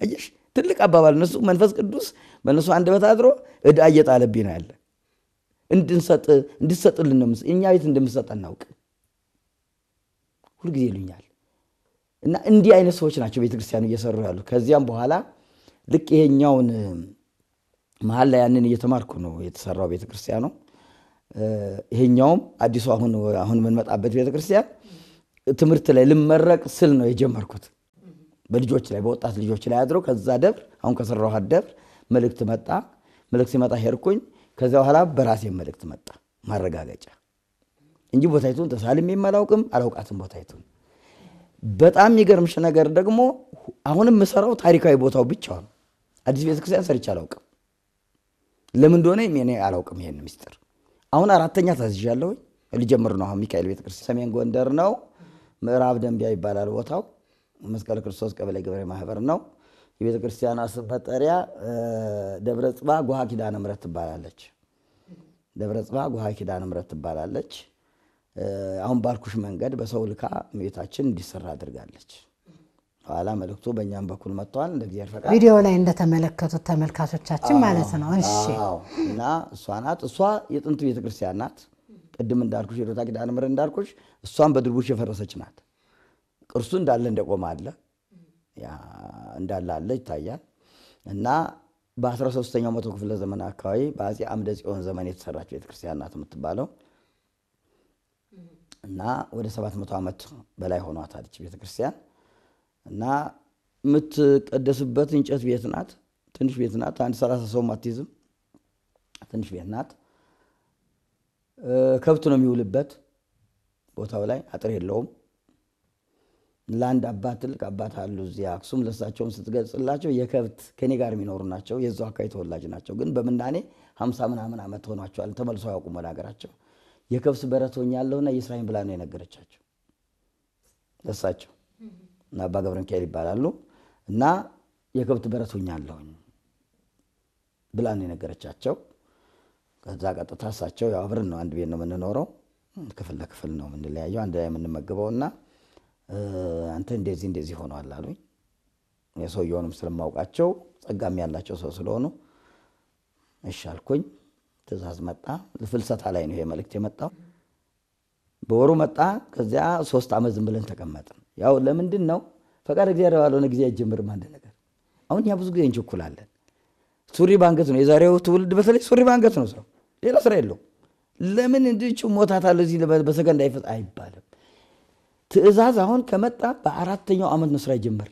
Speaker 2: አየሽ፣ ትልቅ አባባል። እነሱ መንፈስ ቅዱስ በእነሱ አንደበት አድሮ እዳ እየጣለብኝ ነው ያለ። እንድሰጥልን ነው እኛ ቤት እንደምሰጥ እናውቅ ሁልጊዜ ይሉኛል። እና እንዲህ አይነት ሰዎች ናቸው ቤተክርስቲያን እየሰሩ ያሉ። ከዚያም በኋላ ልክ ይሄኛውን መሀል ላይ ያንን እየተማርኩ ነው የተሰራው ቤተክርስቲያኑ። ይሄኛውም አዲሱ አሁን አሁን የምንመጣበት ቤተክርስቲያን ትምህርት ላይ ልመረቅ ስል ነው የጀመርኩት በልጆች ላይ በወጣት ልጆች ላይ አድረው ከዛ ደብር አሁን ከሰራኋት ደብር መልእክት መጣ። መልእክት ሲመጣ ሄድኩኝ። ከዚያ በኋላ በራሴ መልእክት መጣ ማረጋገጫ እንጂ ቦታይቱን ተሳልሜ አላውቅም አላውቃትም ቦታይቱን። በጣም የሚገርምሽ ነገር ደግሞ አሁንም የምሰራው ታሪካዊ ቦታው ብቻ ነው። አዲስ ቤተክርስቲያን ሰርቼ አላውቅም። ለምን እንደሆነ እኔ አላውቅም። ይሄን ሚስጥር አሁን አራተኛ ታዝዣለሁኝ። ልጀምር ነው። አሁን ሚካኤል ቤተክርስቲያን ሰሜን ጎንደር ነው። ምዕራብ ደንቢያ ይባላል ቦታው። መስቀል ክርስቶስ ቀበሌ ገበሬ ማህበር ነው። የቤተክርስቲያኗ ስም መጠሪያ ደብረ ጽባ ጉሃ ኪዳነ ምሕረት ትባላለች። ደብረ ጽባ ጉሃ ኪዳነ ምሕረት ትባላለች። አሁን ባልኩሽ መንገድ በሰው ልካ ቤታችን እንዲሰራ አድርጋለች። ኋላ መልእክቱ በእኛም በኩል መጥተዋል። እንደ እግዚአብሔር ፈቃድ ቪዲዮ
Speaker 1: ላይ እንደተመለከቱት ተመልካቾቻችን ማለት ነው። እሺ
Speaker 2: እና እሷ ናት። እሷ የጥንቱ ቤተክርስቲያን ናት። ቅድም እንዳልኩሽ የዶታ ኪዳነ ምሕረት እንዳልኩሽ እሷም በድርቡሽ የፈረሰች ናት። ቅርሱ እንዳለ እንደቆመ አለ እንዳለ አለ ይታያል። እና በ13ኛው መቶ ክፍለ ዘመን አካባቢ በአፄ አምደ ጽዮን ዘመን የተሰራች ቤተክርስቲያን ናት የምትባለው እና ወደ 700 ዓመት በላይ ሆኗታለች ቤተክርስቲያን እና የምትቀደስበት እንጨት ቤት ናት። ትንሽ ቤት ናት። አንድ ሰላሳ ሰው አትይዝም። ትንሽ ቤት ናት። ከብት ነው የሚውልበት ቦታው ላይ አጥር የለውም። ለአንድ አባት ትልቅ አባት አሉ እዚያ አክሱም። ለሳቸውም ስትገልጽላቸው የከብት ከኔ ጋር የሚኖሩ ናቸው። የዛው አካባቢ ተወላጅ ናቸው። ግን በምናኔ ሀምሳ ምናምን ዓመት ሆኗቸዋል። ተመልሶ አያውቁም ወደ ሀገራቸው። የከብት በረት ያለውና የስራዬን ብላ ነው የነገረቻቸው ለሳቸው አባ ገብረ ሚካኤል ይባላሉ እና የከብት በረቶኛ አለሁኝ ብላ ነው የነገረቻቸው። ከዛ ቀጥታ እሳቸው ያው አብረን ነው አንድ ቤት ነው የምንኖረው፣ ክፍል ለክፍል ነው የምንለያየው፣ አንድ ላይ የምንመግበው እና አንተ እንደዚህ እንደዚህ ሆነዋል አሉኝ። የሰውየውንም ስለማውቃቸው ጸጋም ያላቸው ሰው ስለሆኑ እሺ አልኩኝ። ትእዛዝ መጣ። ፍልሰታ ላይ ነው ይሄ መልእክት የመጣው። በወሩ መጣ። ከዚያ ሶስት ዓመት ዝም ብለን ተቀመጥን። ያው ለምንድን ነው ፈቃድ እግዚአብሔር ባልሆነ ጊዜ አይጀምርም አንድ ነገር። አሁን እኛ ብዙ ጊዜ እንቸኩላለን። ሱሪ ባንገት ነው የዛሬው ትውልድ፣ በተለይ ሱሪ ባንገት ነው ስራው፣ ሌላ ስራ የለው። ለምን እንድች ሞታታል እዚህ በሰከንድ እንዳይፈጽ አይባልም። ትእዛዝ አሁን ከመጣ በአራተኛው ዓመት ነው ስራ ይጀመር።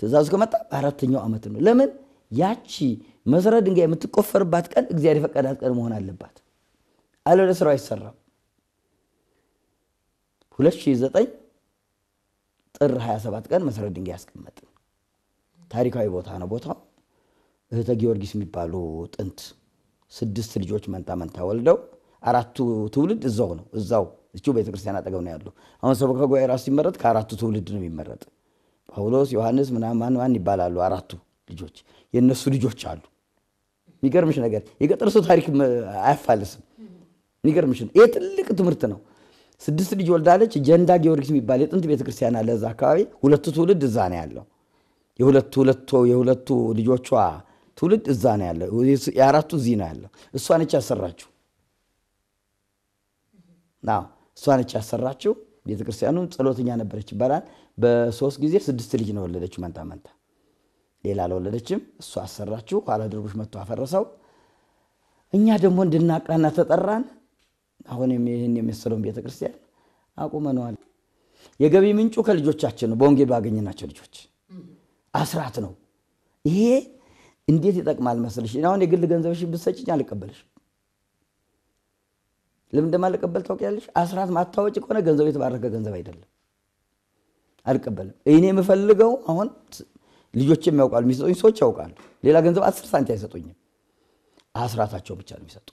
Speaker 2: ትእዛዙ ከመጣ በአራተኛው ዓመት ነው። ለምን ያቺ መሰረት ድንጋይ የምትቆፈርባት ቀን እግዚአብሔር የፈቀዳት ቀን መሆን አለባት። አለ ስራው አይሰራም። 2009 ጥር 27 ቀን መሰረት ድንጋይ ያስቀመጥን ታሪካዊ ቦታ ነው። ቦታው እህተ ጊዮርጊስ የሚባሉ ጥንት ስድስት ልጆች መንታ መንታ ወልደው አራቱ ትውልድ እዛው ነው እዛው እዚሁ ቤተክርስቲያን አጠገብ ነው ያሉ። አሁን ሰበካ ጉባኤ ራሱ ሲመረጥ ከአራቱ ትውልድ ነው የሚመረጥ። ጳውሎስ፣ ዮሐንስ ምናምን ማን ይባላሉ አራቱ ልጆች የእነሱ ልጆች አሉ። የሚገርምሽ ነገር የገጠር ሰው ታሪክ አያፋልስም። የሚገርምሽ ይሄ ትልቅ ትምህርት ነው። ስድስት ልጅ ወልዳለች። ጀንዳ ጊዮርጊስ የሚባል የጥንት ቤተክርስቲያን አለ እዛ አካባቢ። ሁለቱ ትውልድ እዛ ነው ያለው። የሁለቱ የሁለቱ ልጆቿ ትውልድ እዛ ነው ያለው። የአራቱ እዚህ ነው ያለው። እሷ ነች ያሰራችው። እሷ ነች ያሰራችው። ቤተክርስቲያኑ ጸሎተኛ ነበረች ይባላል። በሶስት ጊዜ ስድስት ልጅ ነው ወለደች፣ መንታ መንታ። ሌላ አልወለደችም። እሷ አሰራችው። ኋላ ድርቡሽ መጥቶ አፈረሰው። እኛ ደግሞ እንድናቃና ተጠራን። አሁንም ይህን የመሰለውን ቤተክርስቲያን አቁመነዋል። የገቢ ምንጩ ከልጆቻችን ነው። በወንጌል ባገኘናቸው ልጆች አስራት ነው። ይሄ እንዴት ይጠቅማል መስልሽ? አሁን የግል ገንዘብሽ ብትሰጭኝ አልቀበልሽ። ለምን እንደማልቀበል ታውቂያለሽ? አስራት ማታወጭ ከሆነ ገንዘብ የተባረከ ገንዘብ አይደለም። አልቀበልም። እኔ የምፈልገው አሁን ልጆች የሚያውቃሉ የሚሰጡኝ ሰዎች ያውቃሉ። ሌላ ገንዘብ አስር ሳንቲ አይሰጡኝም። አስራታቸው ብቻ ነው የሚሰጡ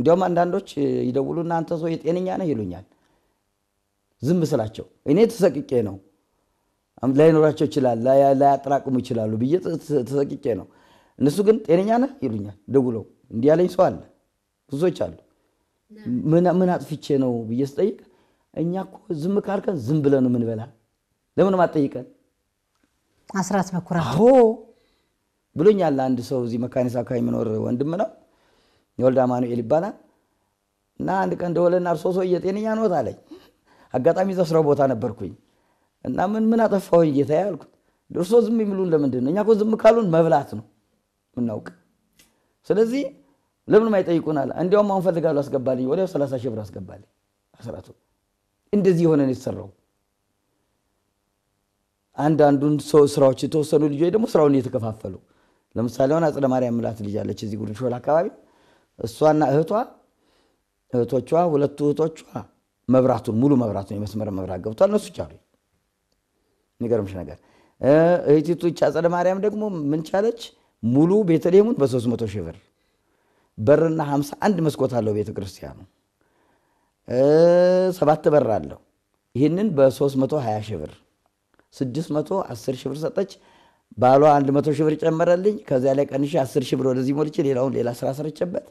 Speaker 2: እንዲያውም አንዳንዶች ይደውሉና እናንተ ሰው የጤነኛ ነህ ይሉኛል። ዝም ስላቸው እኔ ተሰቅቄ ነው ላይኖራቸው ይችላል ላያጠራቅሙ ይችላሉ ብዬ ተሰቅቄ ነው። እነሱ ግን ጤነኛ ነህ ይሉኛል ደውለው። እንዲህ ያለኝ ሰው አለ፣ ብዙዎች አሉ። ምን አጥፍቼ ነው ብዬ ስጠይቅ እኛ እኮ ዝም ካልከን ዝም ብለን ነው ምንበላ፣ ለምን አትጠይቀን አስራት መኩራ ብሎኛል። አንድ ሰው እዚህ መካኒሳ አካባቢ የሚኖር ወንድም ነው የወልድ አማኑኤል ይባላል። እና አንድ ቀን ደወለና እርሶ ሰው ጤነኛ ኖት አለኝ። አጋጣሚ እዛ ስራው ቦታ ነበርኩኝ እና ምን ምን አጠፋሁኝ ጌታ ያልኩት፣ እርሶ ዝም የሚሉን ለምንድን ነው? እኛ እኮ ዝም ካሉን መብላት ነው ምናውቅ። ስለዚህ ለምንም አይጠይቁናል። እንዲያውም አሁን ፈልጋለሁ አስገባልኝ። ወዲያው ሰላሳ ሺህ ብር አስገባልኝ አስራቱ። እንደዚህ የሆነ ነው የተሰራው። አንዳንዱን ሰው ስራዎች የተወሰኑ ልጆች ደግሞ ስራውን እየተከፋፈሉ ለምሳሌ አሁን አጽደ ማርያም ምላት ልጅ አለች እዚህ ጉርድ አካባቢ እሷና እህቷ እህቶቿ ሁለቱ እህቶቿ መብራቱን ሙሉ መብራቱን የመስመር መብራት ገብቷል። እነሱ ቻሉ። የሚገርምሽ ነገር እህቲቱ አጸደ ማርያም ደግሞ ምን ቻለች? ሙሉ ቤተልሔሙን በ300 ሺህ ብር በርና 51 መስኮት አለው ቤተ ክርስቲያኑ ሰባት በር አለው። ይህንን በ320 ሺህ ብር 610 ሺህ ብር ሰጠች። ባሏ 100 ሺህ ብር ጨመረልኝ። ከዚያ ላይ ቀንሼ 10 ሺህ ብር ወደዚህ ሞልቼ ሌላውን ሌላ ስራ ሰርቼበት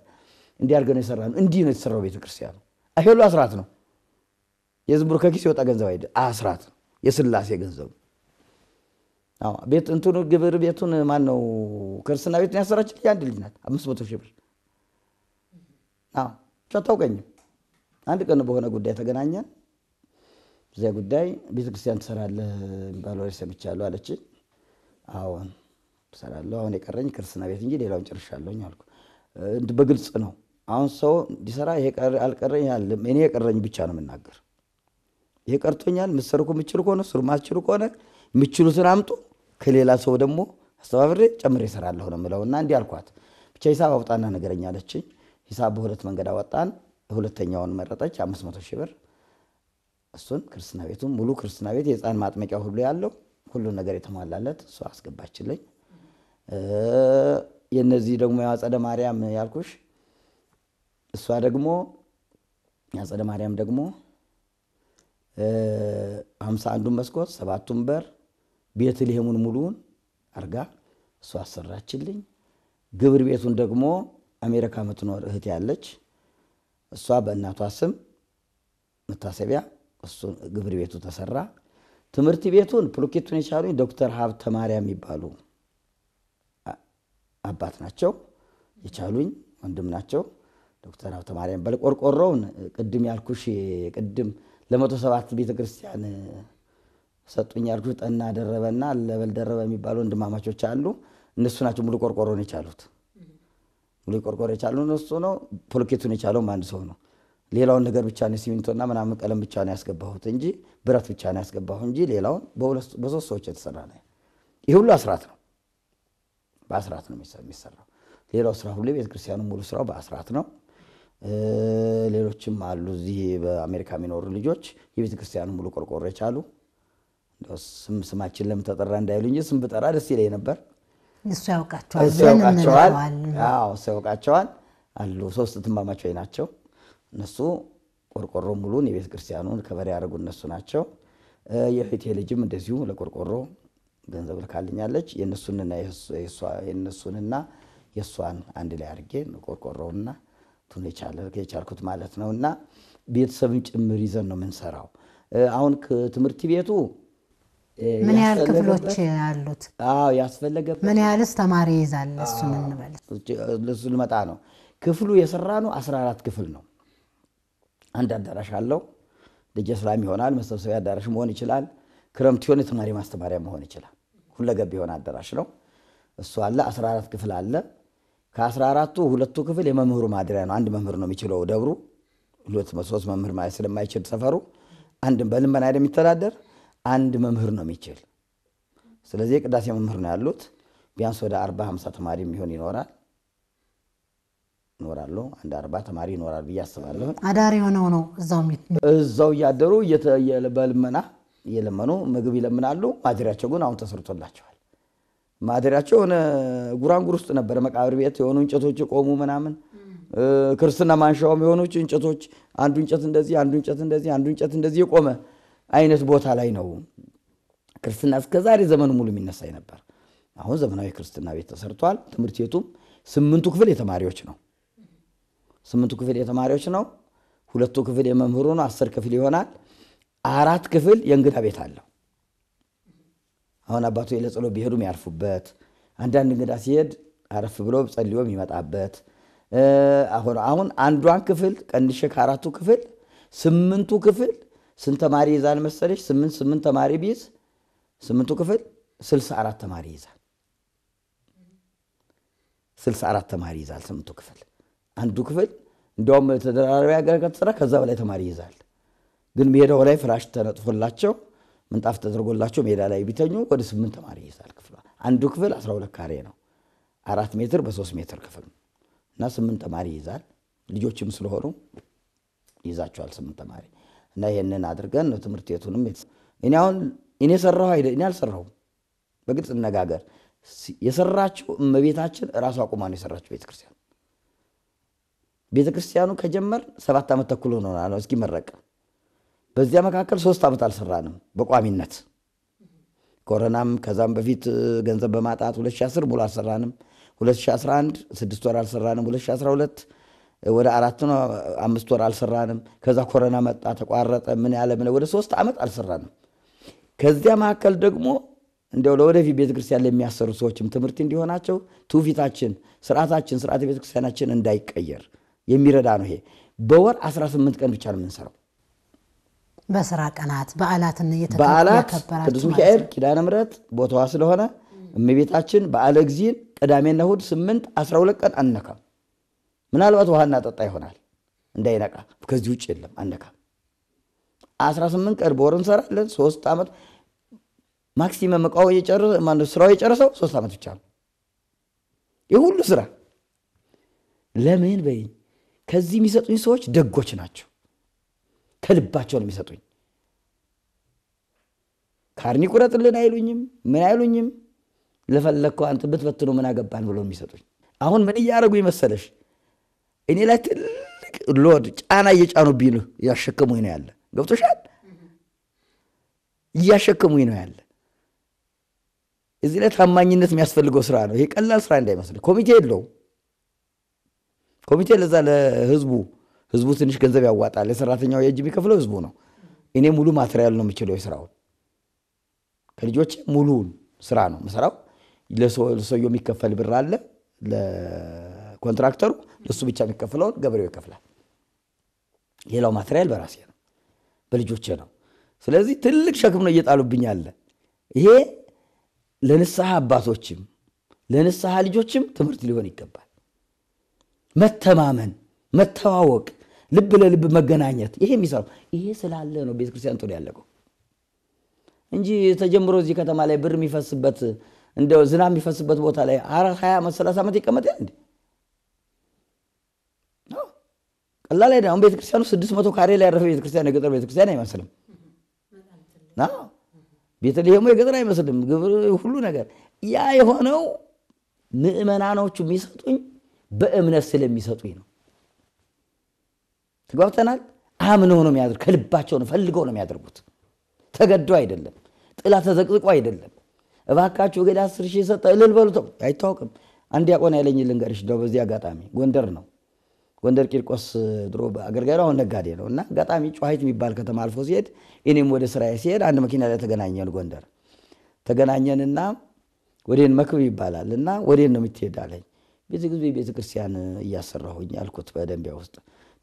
Speaker 2: እንዲያርገ ነው የሰራ ነው እንዲህ ነው የተሰራው ቤተክርስቲያን። አሄሉ አስራት ነው። የዝንቡር ከኪስ የወጣ ገንዘብ አይደል፣ አስራት ነው። የስላሴ ገንዘብ ቤት እንትኑ ግብር ቤቱን ማን ነው ክርስትና ቤቱን ያሰራችል? የአንድ ልጅ ናት። አምስት መቶ ሺህ ብር አታውቀኝም። አንድ ቀን በሆነ ጉዳይ ተገናኘን። እዚያ ጉዳይ ቤተክርስቲያን ትሰራለህ የሚባለው ወሬ ሰምቻለሁ አለች። አሁን ትሰራለሁ። አሁን የቀረኝ ክርስትና ቤት እንጂ ሌላውን ጨርሻለሁኝ አልኩ። በግልጽ ነው አሁን ሰው እንዲሰራ ይሄ አልቀረኝ እኔ የቀረኝ ብቻ ነው የምናገር። ይሄ ቀርቶኛል ምሰርኩ የምችል ከሆነ ስሩ ማስችሉ ከሆነ የምችሉትን አምጡ፣ ከሌላ ሰው ደግሞ አስተባብሬ ጨምሬ እሰራለሁ ነው የምለው። እና እንዲህ አልኳት ብቻ ሂሳብ አውጣና ነገረኛ አለችኝ። ሂሳብ በሁለት መንገድ አወጣን። ሁለተኛውን መረጠች፣ አምስት መቶ ሺህ ብር እሱን ክርስትና ቤቱም ሙሉ ክርስትና ቤት የህፃን ማጥመቂያ ሁሉ ያለው ሁሉ ነገር የተሟላለት እሱ አስገባችልኝ። የነዚህ ደግሞ ያጸደ ማርያም ያልኩሽ እሷ ደግሞ አጸደ ማርያም ደግሞ አምሳ አንዱን መስኮት ሰባቱን በር ልሄሙን ሙሉውን አርጋ እሷ አሰራችልኝ። ግብር ቤቱን ደግሞ አሜሪካ የምትኖር እህት ያለች እሷ በእናቷ ስም መታሰቢያ እሱን ግብር ቤቱ ተሰራ። ትምህርት ቤቱን ፕሎኬቱን የቻሉኝ ዶክተር ሀብተ ማርያም የሚባሉ አባት ናቸው የቻሉኝ ወንድም ናቸው። ዶክተር ሀብተ ማርያም በል ቆርቆሮውን ቅድም ያልኩሽ ቅድም ለመቶ ሰባት ቤተክርስቲያን ሰጡኝ ያልኩሽ ጠና ደረበና ለበል ደረበ የሚባሉ ወንድማማቾች አሉ። እነሱ ናቸው ሙሉ ቆርቆሮን የቻሉት። ሙሉ ቆርቆሮ የቻሉ እነሱ ነው። ፖሎኬቱን የቻለውም አንድ ሰው ነው። ሌላውን ነገር ብቻ ነው ሲሚንቶና ምናምን ቀለም ብቻ ነው ያስገባሁት እንጂ ብረት ብቻ ነው ያስገባሁ እንጂ ሌላውን በሶስት ሰዎች የተሰራ ነው። ይህ ሁሉ አስራት ነው። በአስራት ነው የሚሰራው። ሌላው ስራ ሁሉ ቤተክርስቲያኑ ሙሉ ስራው በአስራት ነው። ሌሎችም አሉ እዚህ በአሜሪካ የሚኖሩ ልጆች የቤተ ክርስቲያኑ ሙሉ ቆርቆሮ የቻሉ ስም ስማችን ለምን ተጠራ እንዳይሉኝ ስም ብጠራ ደስ ይለኝ ነበር።
Speaker 1: እሱ ያውቃቸዋል
Speaker 2: እሱ ያውቃቸዋል አሉ። ሶስት ትማማቾች ናቸው። እነሱ ቆርቆሮ ሙሉን የቤተ ክርስቲያኑን ከበር ያደርጉ እነሱ ናቸው። የፊቴ ልጅም እንደዚሁ ለቆርቆሮ ገንዘብ ልካልኛለች። የእነሱንና የእሷንና የእሷን አንድ ላይ አድርጌ ቆርቆሮውና ቱን የቻልኩት ማለት ነው። እና ቤተሰብን ጭምር ይዘን ነው የምንሰራው። አሁን ትምህርት ቤቱ ምን ያህል ክፍሎች አሉት? ያስፈለገበት ምን
Speaker 1: ያህልስ ተማሪ ይዛል? እሱ ምንበል
Speaker 2: እሱ ልመጣ ነው። ክፍሉ የሰራ ነው አራት ክፍል ነው። አንድ አዳራሽ አለው። ልጅ ስላም ይሆናል፣ መሰብሰቢያ አዳራሽ መሆን ይችላል። ክረምት ሲሆን የተማሪ ማስተማሪያ መሆን ይችላል። ሁለገብ የሆነ አዳራሽ ነው። እሱ አለ 14 ክፍል አለ። ከአስራ አራቱ ሁለቱ ክፍል የመምህሩ ማደሪያ ነው። አንድ መምህር ነው የሚችለው ደብሩ፣ ሁለት ሶስት መምህር ማለት ስለማይችል ሰፈሩ አንድ በልመና የሚተዳደር አንድ መምህር ነው የሚችል። ስለዚህ የቅዳሴ መምህር ነው ያሉት። ቢያንስ ወደ አርባ ሀምሳ ተማሪ የሚሆን ይኖራል ይኖራሉ። አንድ አርባ ተማሪ ይኖራል ብዬ አስባለሁ።
Speaker 1: አዳሪ የሆነው ነው እዛው
Speaker 2: እዛው እያደሩ በልመና እየለመኑ ምግብ ይለምናሉ። ማደሪያቸው ግን አሁን ተሰርቶላቸዋል። ማደሪያቸው የሆነ ጉራንጉር ውስጥ ነበረ። መቃብር ቤት የሆኑ እንጨቶች የቆሙ ምናምን ክርስትና ማንሻውም የሆኑ እንጨቶች አንዱ እንጨት እንደዚህ፣ አንዱ እንጨት እንደዚህ፣ አንዱ እንጨት እንደዚህ የቆመ አይነት ቦታ ላይ ነው ክርስትና እስከ ዛሬ ዘመኑ ሙሉ የሚነሳኝ ነበር። አሁን ዘመናዊ ክርስትና ቤት ተሰርቷል። ትምህርት ቤቱም ስምንቱ ክፍል የተማሪዎች ነው። ስምንቱ ክፍል የተማሪዎች ነው። ሁለቱ ክፍል የመምህሩ ነው። አስር ክፍል ይሆናል። አራት ክፍል የእንግዳ ቤት አለው። አሁን አባቱ ለጸሎት ቢሄዱ የሚያርፉበት አንዳንድ እንግዳ ሲሄድ አረፍ ብሎ ጸልዮ የሚመጣበት አሁን አሁን አንዷን ክፍል ቀንሼ ከአራቱ ክፍል ስምንቱ ክፍል ስንት ተማሪ ይዛል መሰለሽ? ስምንት ስምንት ተማሪ ቢይዝ ስምንቱ ክፍል ስልሳ አራት ተማሪ ይዛል። ስልሳ አራት ተማሪ ይዛል ስምንቱ ክፍል። አንዱ ክፍል እንዲያውም ተደራራቢ ሀገር ስራ ከዛ በላይ ተማሪ ይዛል። ግን ሄደው ላይ ፍራሽ ተነጥፎላቸው ምንጣፍ ተደርጎላቸው ሜዳ ላይ ቢተኙ ወደ ስምንት ተማሪ ይይዛል ክፍሏ። አንዱ ክፍል 12 ካሬ ነው። አራት ሜትር በሶስት ሜትር ክፍል እና ስምንት ተማሪ ይይዛል። ልጆችም ስለሆኑ ይይዛቸዋል ስምንት ተማሪ እና ይህንን አድርገን ትምህርት ቤቱንም እኔ አሁን እኔ ሰራሁ አይደ እኔ አልሰራሁም። በግልጽ እነጋገር የሰራችው እመቤታችን ራሷ አቁማ ነው የሰራችው ቤተክርስቲያን። ቤተክርስቲያኑ ከጀመር ሰባት ዓመት ተኩል ሆኖናል እስኪመረቅ በዚያ መካከል ሶስት ዓመት አልሰራንም በቋሚነት ኮረናም ከዛም በፊት ገንዘብ በማጣት 2010 ሙሉ አልሰራንም። 2011 ስድስት ወር አልሰራንም። 2012 ወደ አራት ነው አምስት ወር አልሰራንም። ከዛ ኮረና መጣ ተቋረጠ። ምን ያለ ምን ወደ ሶስት ዓመት አልሰራንም። ከዚያ መካከል ደግሞ እንዲያው ለወደፊት ቤተክርስቲያን ለሚያሰሩ ሰዎችም ትምህርት እንዲሆናቸው ትውፊታችን፣ ስርዓታችን፣ ስርዓተ ቤተክርስቲያናችን እንዳይቀየር የሚረዳ ነው። ይሄ በወር 18 ቀን ብቻ ነው የምንሰራው
Speaker 1: በስራ ቀናት በዓላትን በዓላት ቅዱስ ሚካኤል
Speaker 2: ኪዳነ ምሕረት ቦታዋ ስለሆነ እመቤታችን በዓለ እግዚእን ቅዳሜና እሑድ ስምንት አስራ ሁለት ቀን አንነካም። ምናልባት ውሃ እናጠጣ ይሆናል እንዳይነቃ፣ ከዚህ ውጭ የለም አንነካም። አስራ ስምንት ቀን በወር እንሰራለን። ሶስት ዓመት ማክሲመም እቃው ስራው የጨረሰው ሶስት ዓመት ብቻ ነው። ይህ ሁሉ ስራ ለምን በይኝ። ከዚህ የሚሰጡኝ ሰዎች ደጎች ናቸው። ከልባቸው ነው የሚሰጡኝ። ካርኒ ቁረጥልን አይሉኝም፣ ምን አይሉኝም። ለፈለግከው አንተ ብትበትኖ ምን አገባን ብሎ የሚሰጡኝ። አሁን ምን እያደረጉ ይመሰለሽ? እኔ ላይ ትልቅ ሎድ ጫና እየጫኑብኝ ነው፣ እያሸከሙኝ ነው ያለ። ገብቶሻል? እያሸከሙኝ ነው ያለ። እዚህ ላይ ታማኝነት የሚያስፈልገው ስራ ነው። ይሄ ቀላል ስራ እንዳይመስል። ኮሚቴ የለው ኮሚቴ ለዛ ለህዝቡ ህዝቡ ትንሽ ገንዘብ ያዋጣል። ለሰራተኛው የእጅ የሚከፍለው ህዝቡ ነው። እኔ ሙሉ ማትሪያል ነው የምችለው የስራውን ከልጆች ሙሉውን ስራ ነው የምሰራው። ለሰውየው የሚከፈል ብር አለ ለኮንትራክተሩ፣ ለሱ ብቻ የሚከፍለውን ገበሬው ይከፍላል። ሌላው ማትሪያል በራሴ ነው፣ በልጆቼ ነው። ስለዚህ ትልቅ ሸክም ነው እየጣሉብኝ አለ። ይሄ ለንስሐ አባቶችም ለንስሐ ልጆችም ትምህርት ሊሆን ይገባል። መተማመን፣ መተዋወቅ ልብ ለልብ መገናኘት ይሄ የሚሰራው ይሄ ስላለ ነው ቤተክርስቲያን ጥሩ ያለቀው እንጂ ተጀምሮ እዚህ ከተማ ላይ ብር የሚፈስበት እንደ ዝናብ የሚፈስበት ቦታ ላይ ሀያ ዓመት ሰላሳ ዓመት ይቀመጥ እንዴ? ቀላል ላይ አሁን ቤተክርስቲያኑ ስድስት መቶ ካሬ ላይ ያረፈ ቤተክርስቲያን የገጠር ቤተክርስቲያን አይመስልም። ቤተልሔሙ የገጠር አይመስልም። ግብር ሁሉ ነገር ያ የሆነው ምእመናኖቹ የሚሰጡኝ በእምነት ስለሚሰጡኝ ነው። ተግባብተናል። አምነው ነው የሚያደርጉ ከልባቸው ነው ፈልገው ነው የሚያደርጉት። ተገዶ አይደለም፣ ጥላ ተዘቅዝቆ አይደለም። እባካችሁ ገዳ አስር ሺህ ሰጠ እልል በሉት አይታወቅም። አንድ ያቆን ያለኝ ልንገርሽ እንደው በዚህ አጋጣሚ ጎንደር ነው ጎንደር ቂርቆስ ድሮ አገልጋይ አሁን ነጋዴ ነው እና አጋጣሚ ጨዋሂት የሚባል ከተማ አልፎ ሲሄድ እኔም ወደ ስራዬ ሲሄድ አንድ መኪና ላይ ተገናኘን። ጎንደር ተገናኘንና ወዴን መክብ ይባላል እና ወዴን ነው የምትሄድ አለኝ። ብዙ ጊዜ ቤተክርስቲያን እያሰራሁኝ አልኩት በደንቢያ ውስጥ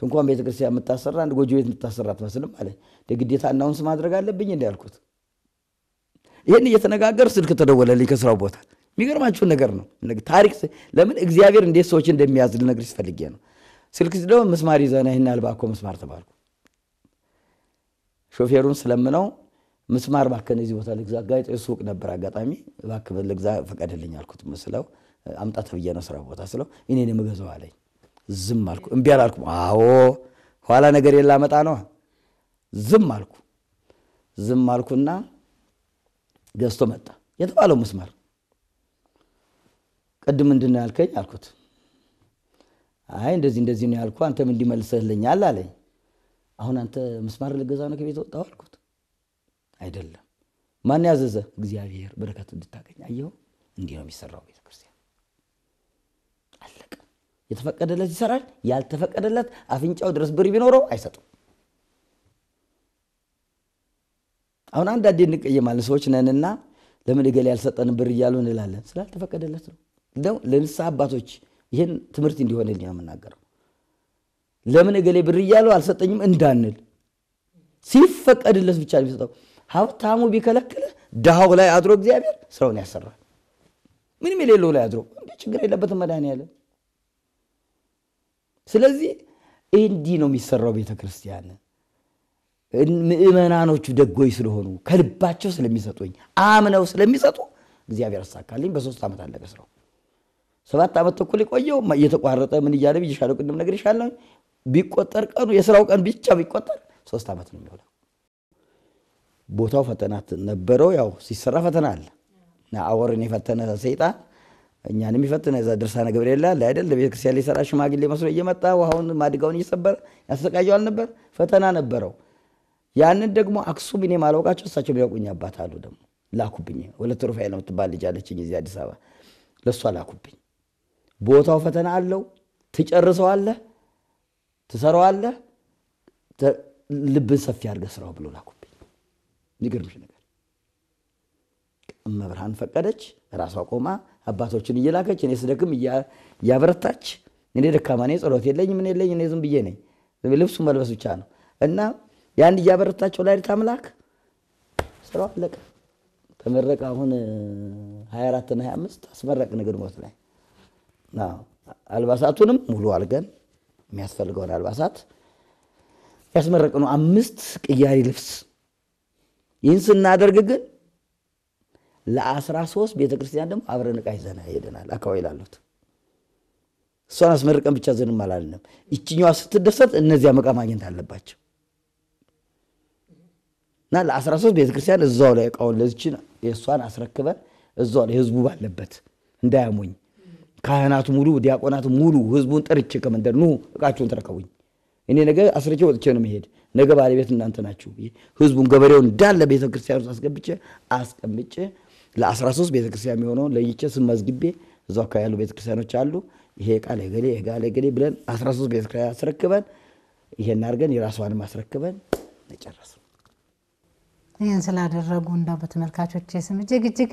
Speaker 2: እንኳን ቤተክርስቲያን የምታሰራ አንድ ጎጆ ቤት የምታሰራ ትመስልም አለ። ግዴታ እናውንስ ማድረግ አለብኝ እንዲ ያልኩት። ይህን እየተነጋገር ስልክ ተደወለልኝ ከስራው ቦታ። የሚገርማችሁን ነገር ነው ታሪክ። ለምን እግዚአብሔር እንዴት ሰዎች እንደሚያዝ ልነግርሽ ፈልጌ ነው። ስልክ ስደው ምስማር ይዘና ይህን አልባኮ እኮ ምስማር ተባልኩ። ሾፌሩን ስለምነው ምስማር እባክህ እዚህ ቦታ ልግዛ፣ ጋዜጣዊ ሱቅ ነበር አጋጣሚ፣ እባክህ ልግዛ ፈቀድልኝ አልኩት። ስለው አምጣ ተብዬ ነው ስራ ቦታ ስለው እኔን የምገዛው አለኝ። ዝም አልኩ። እምቢ አላልኩ። አዎ ኋላ ነገር የላመጣ ነው። ዝም አልኩ። ዝም አልኩና ገዝቶ መጣ የተባለው ምስማር። ቅድም ምንድን ነው ያልከኝ አልኩት። አይ እንደዚህ እንደዚህ ነው ያልኩ፣ አንተም እንዲመልሰልኛል አለኝ። አሁን አንተ ምስማር ልገዛ ነው ከቤት ወጣው አልኩት። አይደለም ማን ያዘዘ? እግዚአብሔር በረከት እንድታገኝ አየሁ። እንዲህ ነው የሚሰራው ቤተክርስቲያን። አለቀ። የተፈቀደለት ይሰራል፣ ያልተፈቀደለት አፍንጫው ድረስ ብር ቢኖረው አይሰጡም። አሁን አንዳንዴ እንቀየማለን። ሰዎች ነንና ለምን እገሌ ያልሰጠን ብር እያሉ እንላለን። ስላልተፈቀደለት ነው። ለንስሐ አባቶች ይህን ትምህርት እንዲሆን ነው የምናገረው። ለምን እገሌ ብር እያሉ አልሰጠኝም እንዳንል፣ ሲፈቀድለት ብቻ ነው የሚሰጠው። ሀብታሙ ቢከለክለ ድሃው ላይ አድሮ እግዚአብሔር ስራውን ያሰራል። ምንም የሌለው ላይ አድሮ ችግር የለበትም መድኃኔዓለም ስለዚህ እንዲህ ነው የሚሰራው ቤተ ክርስቲያን። ምእመናኖቹ ደጎች ስለሆኑ ከልባቸው ስለሚሰጡኝ አምነው ስለሚሰጡ እግዚአብሔር አሳካልኝ። በሶስት ዓመት አለቀ ስራው። ሰባት ዓመት ተኩል የቆየው እየተቋረጠ ምን እያለ ብዬሻለሁ፣ ቅድም ነገር ይሻለ ቢቆጠር ቀኑ የስራው ቀን ብቻ ቢቆጠር ሶስት ዓመት ነው የሚሆነው። ቦታው ፈተና ነበረው። ያው ሲሰራ ፈተና አለ። አወርን የፈተነ ሰይጣን እኛንም ይፈትነ ዛ ድርሳነ ገብርኤል አለ አይደል ለቤተክርስቲያን ሊሰራ ሽማግሌ መስሎ እየመጣ ውሃውን ማድጋውን እየሰበረ ያሰቃየዋል ነበር። ፈተና ነበረው። ያንን ደግሞ አክሱም እኔ ማላውቃቸው እሳቸው የሚያውቁኝ አባት አሉ። ደግሞ ላኩብኝ። ወለተ ሩፋኤል ነው የምትባል ልጅ አለችኝ እዚህ አዲስ አበባ። ለእሷ ላኩብኝ። ቦታው ፈተና አለው። ትጨርሰዋለህ፣ ትሰራዋለህ፣ ልብን ሰፊ አድርገህ ስራው ብሎ ላኩብኝ። የሚገርምሽ ነገር እመብርሃን ፈቀደች፣ ራሷ ቆማ አባቶችን እየላከች እኔ ስደክም እያበረታች እኔ ደካማ ነኝ፣ ጸሎት የለኝ፣ ምን የለኝ፣ እኔ ዝም ብዬ ነኝ፣ ልብሱ መልበስ ብቻ ነው። እና ያን እያበረታቸው ላይድት አምላክ ስራው አለቀ። ተመረቀ። አሁን 24 እና 25 አስመረቅን ግንቦት ላይ አልባሳቱንም ሙሉ አልገን የሚያስፈልገውን አልባሳት ያስመረቅነው አምስት ቅያሪ ልብስ ይህን ስናደርግ ግን ለአስራ ሶስት ቤተ ክርስቲያን ደግሞ አብረን ዕቃ ይዘና ሄደናል። አካባቢ ላሉት እሷን አስመርቀን ብቻ ዝንም አላልንም። ይችኛዋ ስትደሰት እነዚያ ዕቃ ማግኘት አለባቸው እና ለአስራ ሶስት ቤተ ክርስቲያን እዛው ላይ ዕቃውን ለዚችን የእሷን አስረክበን እዛው ላይ ህዝቡ ባለበት እንዳያሞኝ ካህናቱ ሙሉ ዲያቆናቱ ሙሉ ህዝቡን ጠርቼ ከመንደር ኑ እቃችሁን ተረከቡኝ እኔ ነገ አስረቼ ወጥቼ ነው መሄድ። ነገ ባለቤት እናንተ ናችሁ። ህዝቡን ገበሬውን እንዳለ ቤተክርስቲያን ውስጥ አስገብቼ አስቀምጬ ለ13 ቤተክርስቲያን የሚሆነውን ለይቼ ስመዝግቤ እዛ አካባቢ ያሉ ቤተክርስቲያኖች አሉ። ይሄ ዕቃ ገሌ ዕቃ ገሌ ብለን 13 ቤተክርስቲያን አስረክበን ይሄን አድርገን የራሷንም አስረክበን ጨረሱ።
Speaker 1: ይህን ስላደረጉ እንደው በተመልካቾች ስም እጅግ እጅግ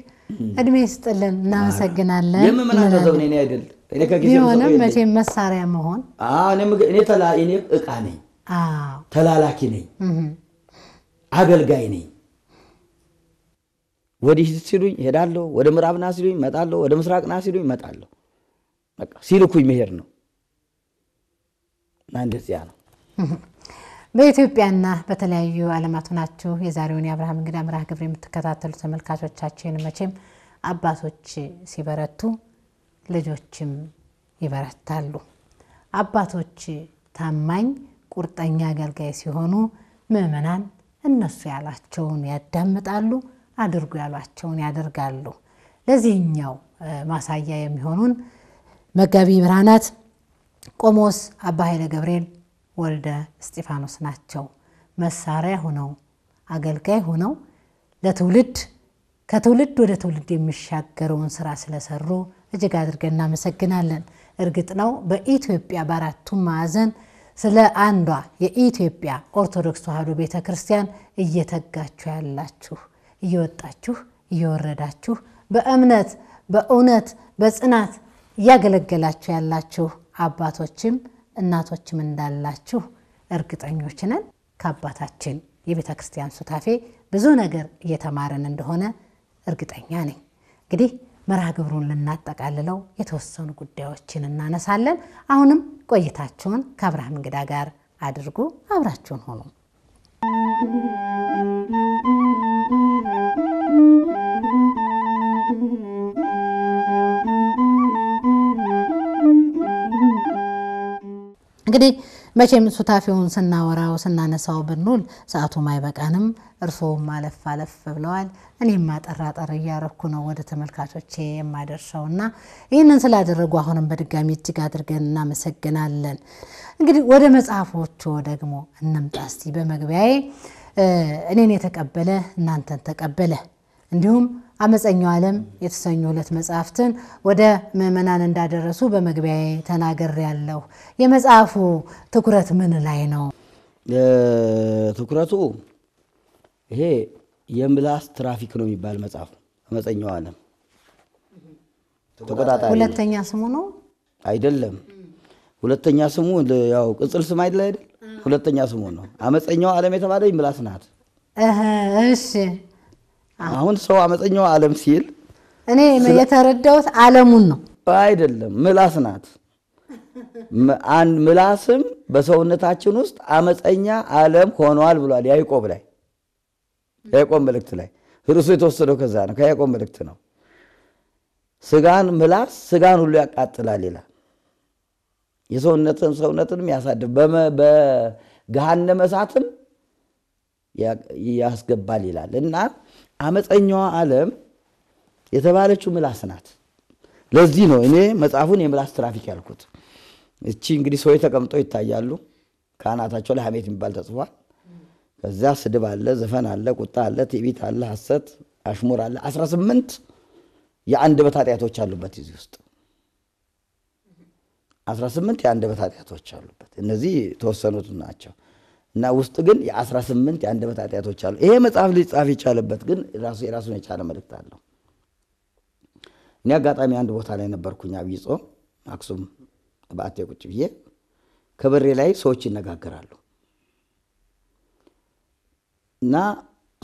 Speaker 1: እድሜ ይስጥልን፣ እናመሰግናለን። የምምና
Speaker 2: እኔ አይደል ቢሆንም
Speaker 1: መቼም መሳሪያ መሆን
Speaker 2: እኔ ዕቃ ነኝ፣ ተላላኪ ነኝ፣ አገልጋይ ነኝ። ወዲህ ሲሉኝ ሄዳለሁ፣ ወደ ምዕራብ ና ሲሉኝ መጣለሁ፣ ወደ ምስራቅ ና ሲሉኝ መጣለሁ። በቃ ሲልኩኝ መሄድ ነው እና እንደዚያ ነው።
Speaker 1: [LAUGHS] በኢትዮጵያና በተለያዩ ዓለማት ናችሁ የዛሬውን የአብርሃም እንግዳ መርሃ ግብር የምትከታተሉ ተመልካቾቻችን፣ መቼም አባቶች ሲበረቱ ልጆችም ይበረታሉ። አባቶች ታማኝ ቁርጠኛ አገልጋይ ሲሆኑ ምዕመናን እነሱ ያላቸውን ያዳምጣሉ። አድርጉ ያሏቸውን ያደርጋሉ። ለዚህኛው ማሳያ የሚሆኑን መጋቢ ብርሃናት ቆሞስ አባ ኃይለ ገብርኤል ወልደ እስጢፋኖስ ናቸው። መሳሪያ ሆነው አገልጋይ ሆነው ለትውልድ ከትውልድ ወደ ትውልድ የሚሻገረውን ስራ ስለሰሩ እጅግ አድርገን እናመሰግናለን። እርግጥ ነው በኢትዮጵያ በአራቱም ማዕዘን ስለ አንዷ የኢትዮጵያ ኦርቶዶክስ ተዋሕዶ ቤተ ክርስቲያን እየተጋችሁ ያላችሁ እየወጣችሁ እየወረዳችሁ በእምነት በእውነት በጽናት እያገለገላችሁ ያላችሁ አባቶችም እናቶችም እንዳላችሁ እርግጠኞች ነን። ከአባታችን የቤተ ክርስቲያን ሱታፌ ብዙ ነገር እየተማረን እንደሆነ እርግጠኛ ነኝ። እንግዲህ መርሃ ግብሩን ልናጠቃልለው የተወሰኑ ጉዳዮችን እናነሳለን። አሁንም ቆይታችሁን ከአብርሃም እንግዳ ጋር አድርጉ። አብራችሁን ሆኑ። እንግዲህ መቼም ሱታፊውን ስናወራው ስናነሳው ብንውል ሰዓቱም አይበቃንም። እርስዎም አለፍ አለፍ ብለዋል። እኔም አጠራጠር እያረኩ ነው ወደ ተመልካቾቼ የማደርሰው እና ይህንን ስላደረጉ አሁንም በድጋሚ እጅግ አድርገን እናመሰግናለን። እንግዲህ ወደ መጽሐፎቹ ደግሞ እንምጣ እስቲ። በመግቢያዬ እኔን የተቀበለ እናንተን ተቀበለ እንዲሁም አመፀኛው ዓለም የተሰኙ ሁለት መጽሐፍትን ወደ ምዕመናን እንዳደረሱ በመግቢያ ተናገር ያለው የመጽሐፉ ትኩረት ምን ላይ
Speaker 2: ነው? ትኩረቱ ይሄ የምላስ ትራፊክ ነው የሚባል መጽሐፍ አመፀኛው ዓለም ተቆጣጣሪ ሁለተኛ ስሙ ነው አይደለም? ሁለተኛ ስሙ ያው ቅጽል ስም አይደል? ሁለተኛ ስሙ ነው። አመፀኛው ዓለም የተባለ ምላስ ናት። እሺ አሁን ሰው አመፀኛው ዓለም ሲል
Speaker 1: እኔ የተረዳሁት
Speaker 2: ዓለሙን ነው አይደለም፣ ምላስ ናት። አንድ ምላስም በሰውነታችን ውስጥ አመፀኛ ዓለም ሆኗል ብሏል ያዕቆብ ላይ ያዕቆብ መልእክት ላይ ርዕሱ የተወሰደው ከዛ ነው፣ ከያዕቆብ መልእክት ነው። ስጋን ምላስ ስጋን ሁሉ ያቃጥላል ይላል። የሰውነትን ሰውነትንም ያሳድፍ በገሃነመ እሳትም ያስገባል ይላል እና አመፀኛዋ ዓለም የተባለችው ምላስ ናት። ለዚህ ነው እኔ መጽሐፉን የምላስ ትራፊክ ያልኩት። እቺ እንግዲህ ሰዎች ተቀምጠው ይታያሉ። ከአናታቸው ላይ ሀሜት የሚባል ተጽፏል። ከዚያ ስድብ አለ፣ ዘፈን አለ፣ ቁጣ አለ፣ ትዕቢት አለ፣ ሐሰት፣ አሽሙር አለ። አስራ ስምንት የአንደበት ኃጢአቶች አሉበት እዚህ ውስጥ አስራ ስምንት የአንደበት ኃጢአቶች አሉበት። እነዚህ የተወሰኑት ናቸው። እና ውስጥ ግን የ18 የአንደበት ኃጢአቶች አሉ። ይሄ መጽሐፍ ሊጻፍ የቻለበት ግን የራሱን የቻለ መልእክት አለው። እኔ አጋጣሚ አንድ ቦታ ላይ ነበርኩኝ፣ አብይ ጾም አክሱም በአቴ ቁጭ ብዬ ከበሬ ላይ ሰዎች ይነጋገራሉ እና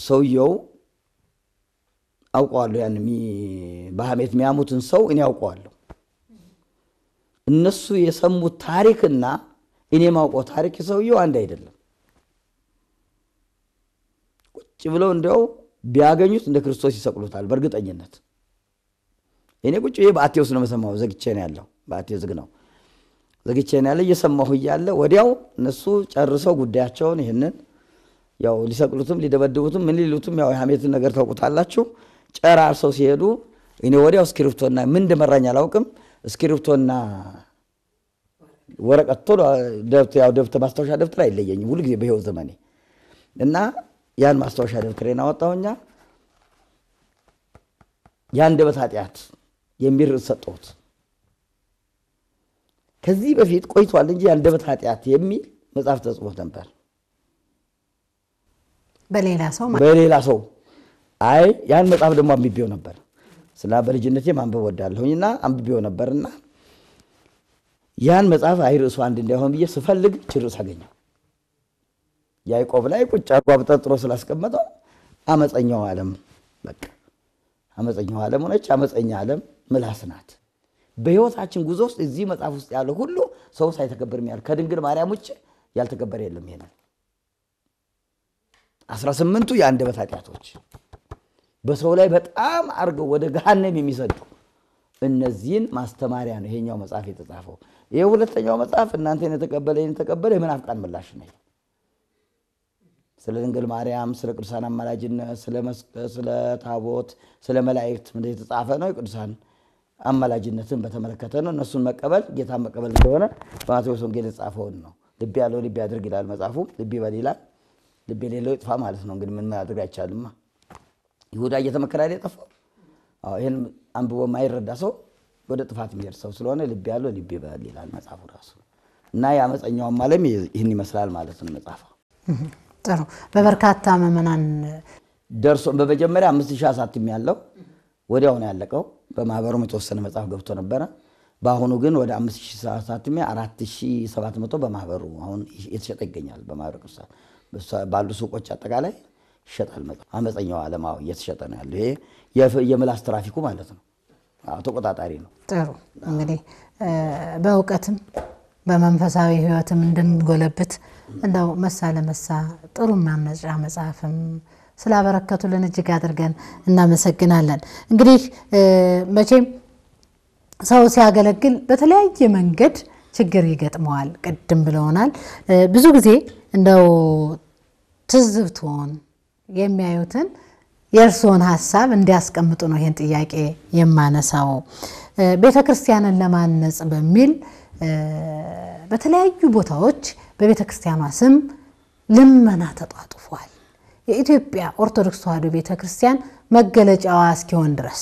Speaker 2: ሰውየው አውቀዋለሁ፣ ያን በሐሜት የሚያሙትን ሰው እኔ አውቀዋለሁ። እነሱ የሰሙት ታሪክና እኔ ማውቀው ታሪክ ሰውየው አንድ አይደለም። ቁጭ ብለው እንዲያው ቢያገኙት እንደ ክርስቶስ ይሰቅሉታል በእርግጠኝነት። እኔ ቁጭ ይሄ በአቴዎስ ነው የምሰማው። ዘግቼ ነው ያለው። በአቴዎስ ዝግ ነው ዘግቼ ነው ያለ። እየሰማሁ እያለ ወዲያው እነሱ ጨርሰው ጉዳያቸውን ይህንን ያው ሊሰቅሉትም ሊደበድቡትም ምን ሊሉትም ያው የሐሜትን ነገር ታውቁታላችሁ። ጨራርሰው ሲሄዱ እኔ ወዲያው እስክሪብቶና ምን እንደመራኝ አላውቅም። እስክሪብቶና ወረቀት ቶሎ ደብተር ያው ደብተር ማስታወሻ ደብተር አይለየኝም ጊዜ በህይወት ዘመኔ እና ያን ማስታወሻ ደብተሬን አወጣሁኛ። የአንደበት ኃጢአት የሚል ርዕስ ሰጠሁት። ከዚህ በፊት ቆይቷል እንጂ የአንደበት ኃጢአት የሚል መጽሐፍ ተጽፎ ነበር። በሌላ ሰው በሌላ ሰው አይ ያን መጽሐፍ ደግሞ አንብቤው ነበር ስላ በልጅነቴ ማንበብ ወዳለሁኝና አንብቤው ነበርና ያን መጽሐፍ አይ ርዕሱ አንድ እንዳይሆን ብዬ ስፈልግ ችርዕስ አገኘው። ያዕቆብ ላይ ቁጭ አርጎ አብጠርጥሮ ስላስቀመጠው አመፀኛው ዓለም በቃ አመፀኛው ዓለም ሆነች። አመፀኛ ዓለም ምላስ ናት። በህይወታችን ጉዞ ውስጥ እዚህ መጽሐፍ ውስጥ ያለ ሁሉ ሰው ሳይተገብር ያል ከድንግል ማርያም ውጭ ያልተገበረ የለም። ይሄ ነው አስራ ስምንቱ የአንደበት ኃጢአቶች በሰው ላይ በጣም አድርገው ወደ ገሃነም የሚሰዱ እነዚህን ማስተማሪያ ነው ይሄኛው መጽሐፍ የተጻፈው። ይህ ሁለተኛው መጽሐፍ እናንተን የተቀበለ የተቀበለ የምናፍቃን ምላሽ ነው። ስለ ድንግል ማርያም፣ ስለ ቅዱሳን አማላጅነት፣ ስለ መስቀል፣ ስለ ታቦት፣ ስለ መላእክት ምን የተጻፈ ነው። የቅዱሳን አማላጅነትን በተመለከተ ነው። እነሱን መቀበል ጌታን መቀበል እንደሆነ በማቴዎስ ወንጌል የተጻፈውን ነው። ልብ ያለው ልብ ያድርግ ይላል መጽሐፉ። ልብ ይበል ይላል። ልብ የሌለው ይጥፋ ማለት ነው። እንግዲህ ምን ማድረግ አይቻልማ። ይሁዳ እየተመከረ አይደል የጠፋው? ይህን አንብቦ የማይረዳ ሰው ወደ ጥፋት የሚሄድ ሰው ስለሆነ ልብ ያለው ልብ ይበል ይላል መጽሐፉ ራሱ እና የአመፀኛውም ዓለም ይህን ይመስላል ማለት ነው መጽሐፉ። ነው በበርካታ ምዕመናን ደርሶ በመጀመሪያ አምስት ሺህ አሳትም ያለው ወዲያው ያለቀው። በማህበሩም የተወሰነ መጽሐፍ ገብቶ ነበረ። በአሁኑ ግን ወደ አምስት ሺህ አሳትሜ አራት ሺህ ሰባት መቶ በማህበሩ አሁን የተሸጠ ይገኛል። በማህበረ ባሉ ሱቆች አጠቃላይ ይሸጣል። አመፀኛው ዓለም እየተሸጠ ነው ያለው። ይሄ የምላስ ትራፊኩ ማለት ነው፣ ተቆጣጣሪ ነው።
Speaker 1: ጥሩ እንግዲህ በእውቀትም በመንፈሳዊ ህይወትም እንድንጎለብት እንደው መሳ ለመሳ ጥሩ ማመጫ መጽሐፍም ስላበረከቱልን እጅግ አድርገን እናመሰግናለን። እንግዲህ መቼም ሰው ሲያገለግል በተለያየ መንገድ ችግር ይገጥመዋል። ቅድም ብለውናል። ብዙ ጊዜ እንደው ትዝብቶን የሚያዩትን የእርስዎን ሀሳብ እንዲያስቀምጡ ነው ይህን ጥያቄ የማነሳው። ቤተ ክርስቲያንን ለማነጽ በሚል በተለያዩ ቦታዎች በቤተ ክርስቲያኗ ስም ልመና ተጧጡፏል። የኢትዮጵያ ኦርቶዶክስ ተዋሕዶ ቤተ ክርስቲያን መገለጫዋ እስኪሆን ድረስ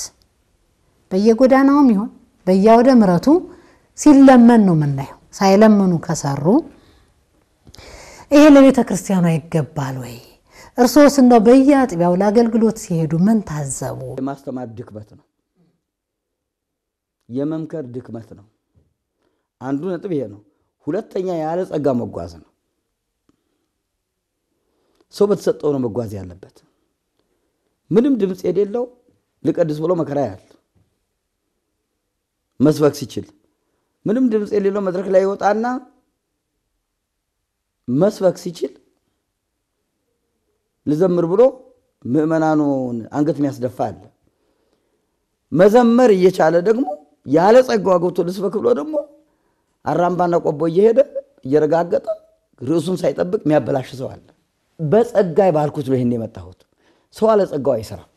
Speaker 1: በየጎዳናውም ይሆን በየአውደ ምረቱ ሲለመን ነው የምናየው። ሳይለምኑ ከሰሩ ይሄ ለቤተ ክርስቲያኗ ይገባል ወይ? እርሶስ እንደው በየአጥቢያው ለአገልግሎት ሲሄዱ
Speaker 2: ምን ታዘቡ? የማስተማር ድክመት ነው፣ የመምከር ድክመት ነው። አንዱ ነጥብ ይሄ ነው። ሁለተኛ ያለ ጸጋ መጓዝ ነው። ሰው በተሰጠው ነው መጓዝ ያለበት። ምንም ድምፅ የሌለው ልቀድስ ብሎ መከራ ያል መስበክ ሲችል ምንም ድምፅ የሌለው መድረክ ላይ ይወጣና መስበክ ሲችል ልዘምር ብሎ ምእመናኑን አንገት የሚያስደፋ አለ። መዘመር እየቻለ ደግሞ ያለ ጸጋው ገብቶ ልስበክ ብሎ ደግሞ አራምባና ቆቦ እየሄደ እየረጋገጠ ርዕሱን ሳይጠብቅ የሚያበላሽ ሰው አለ። በጸጋይ ባልኩት ነው ይህን የመጣሁት። ሰው አለ ጸጋው አይሰራም።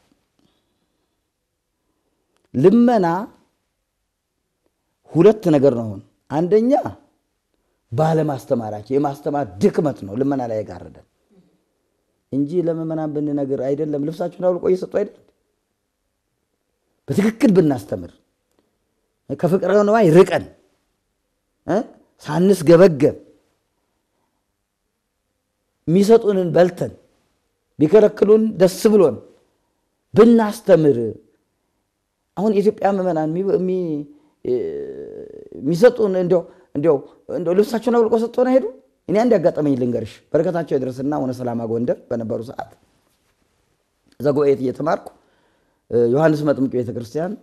Speaker 2: ልመና ሁለት ነገር ነው። አሁን አንደኛ ባለማስተማራቸው የማስተማር ድክመት ነው ልመና ላይ የጋረደ እንጂ ለምእመናን ብንነግር አይደለም ልብሳችሁን አውልቆ እየሰጡ አይደል በትክክል ብናስተምር ከፍቅረ ነዋይ ርቀን ሳንስ ገበገብ የሚሰጡንን በልተን ቢከለክሉን ደስ ብሎን ብናስተምር አሁን የኢትዮጵያ ምዕመናን የሚሰጡን እንዲያው ልብሳቸውን አውልቆ ሰጥቶን ሄዱ። እኔ አንድ ያጋጠመኝ ልንገርሽ። በረከታቸው የድረስና ሆነ ሰላማ ጎንደር በነበሩ ሰዓት እዛ ጉባኤት እየተማርኩ ዮሐንስ መጥምቅ ቤተክርስቲያን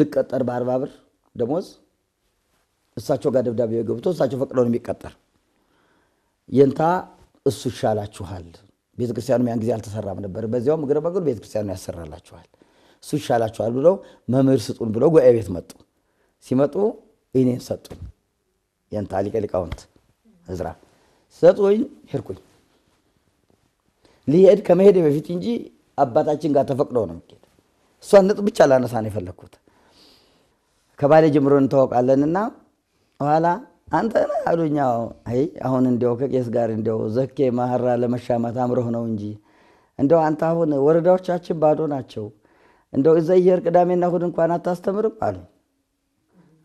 Speaker 2: ልቀጠር በአርባ ብር ደሞዝ እሳቸው ጋር ደብዳቤ ገብቶ እሳቸው ፈቅደው ነው የሚቀጠር። የንታ እሱ ይሻላችኋል። ቤተክርስቲያኑ ያን ጊዜ አልተሰራም ነበር። በዚያውም እግረ በግር ቤተክርስቲያኑ ያሰራላችኋል፣ እሱ ይሻላችኋል ብለው መምህር ስጡን ብለው ጉባኤ ቤት መጡ። ሲመጡ እኔን ሰጡኝ። የንታ ሊቀ ሊቃውንት እዝራ ሰጡኝ። ሄድኩኝ። ሊሄድ ከመሄድ በፊት እንጂ አባታችን ጋር ተፈቅዶ ነው የሚሄድ። እሷን ነጥብ ብቻ ላነሳ ነው የፈለግኩት። ከባሌ ጀምሮ እንታወቃለንና ኋላ አንተ ነህ አሉኝ። አይ አሁን እንዲያው ከቄስ ጋር እንዲያው ዘኬ መሐራ ለመሻማት አምረህ ነው እንጂ እንደው አንተ አሁን ወረዳዎቻችን ባዶ ናቸው፣ እንደው እዛ እየር ቅዳሜና እሑድ እንኳን አታስተምርም አሉ።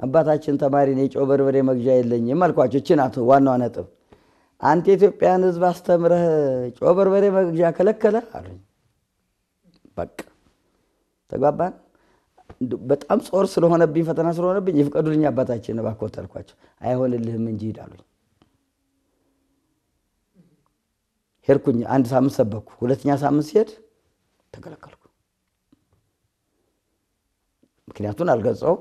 Speaker 2: አባታችን ተማሪ ነኝ፣ ጨው በርበሬ መግዣ የለኝም አልኳቸው። እቺ ናት ዋናዋ ነጥብ። አንተ የኢትዮጵያን ሕዝብ አስተምረህ ጨው በርበሬ መግዣ ከለከለ አሉኝ። በቃ ተግባባን። በጣም ጾር ስለሆነብኝ ፈተና ስለሆነብኝ ይፍቀዱልኝ አባታችን እባክዎት አልኳቸው። አይሆንልህም እንጂ ሂድ አሉኝ። ሄድኩኝ። አንድ ሳምንት ሰበኩ። ሁለተኛ ሳምንት ሲሄድ ተከለከልኩ። ምክንያቱን አልገጸው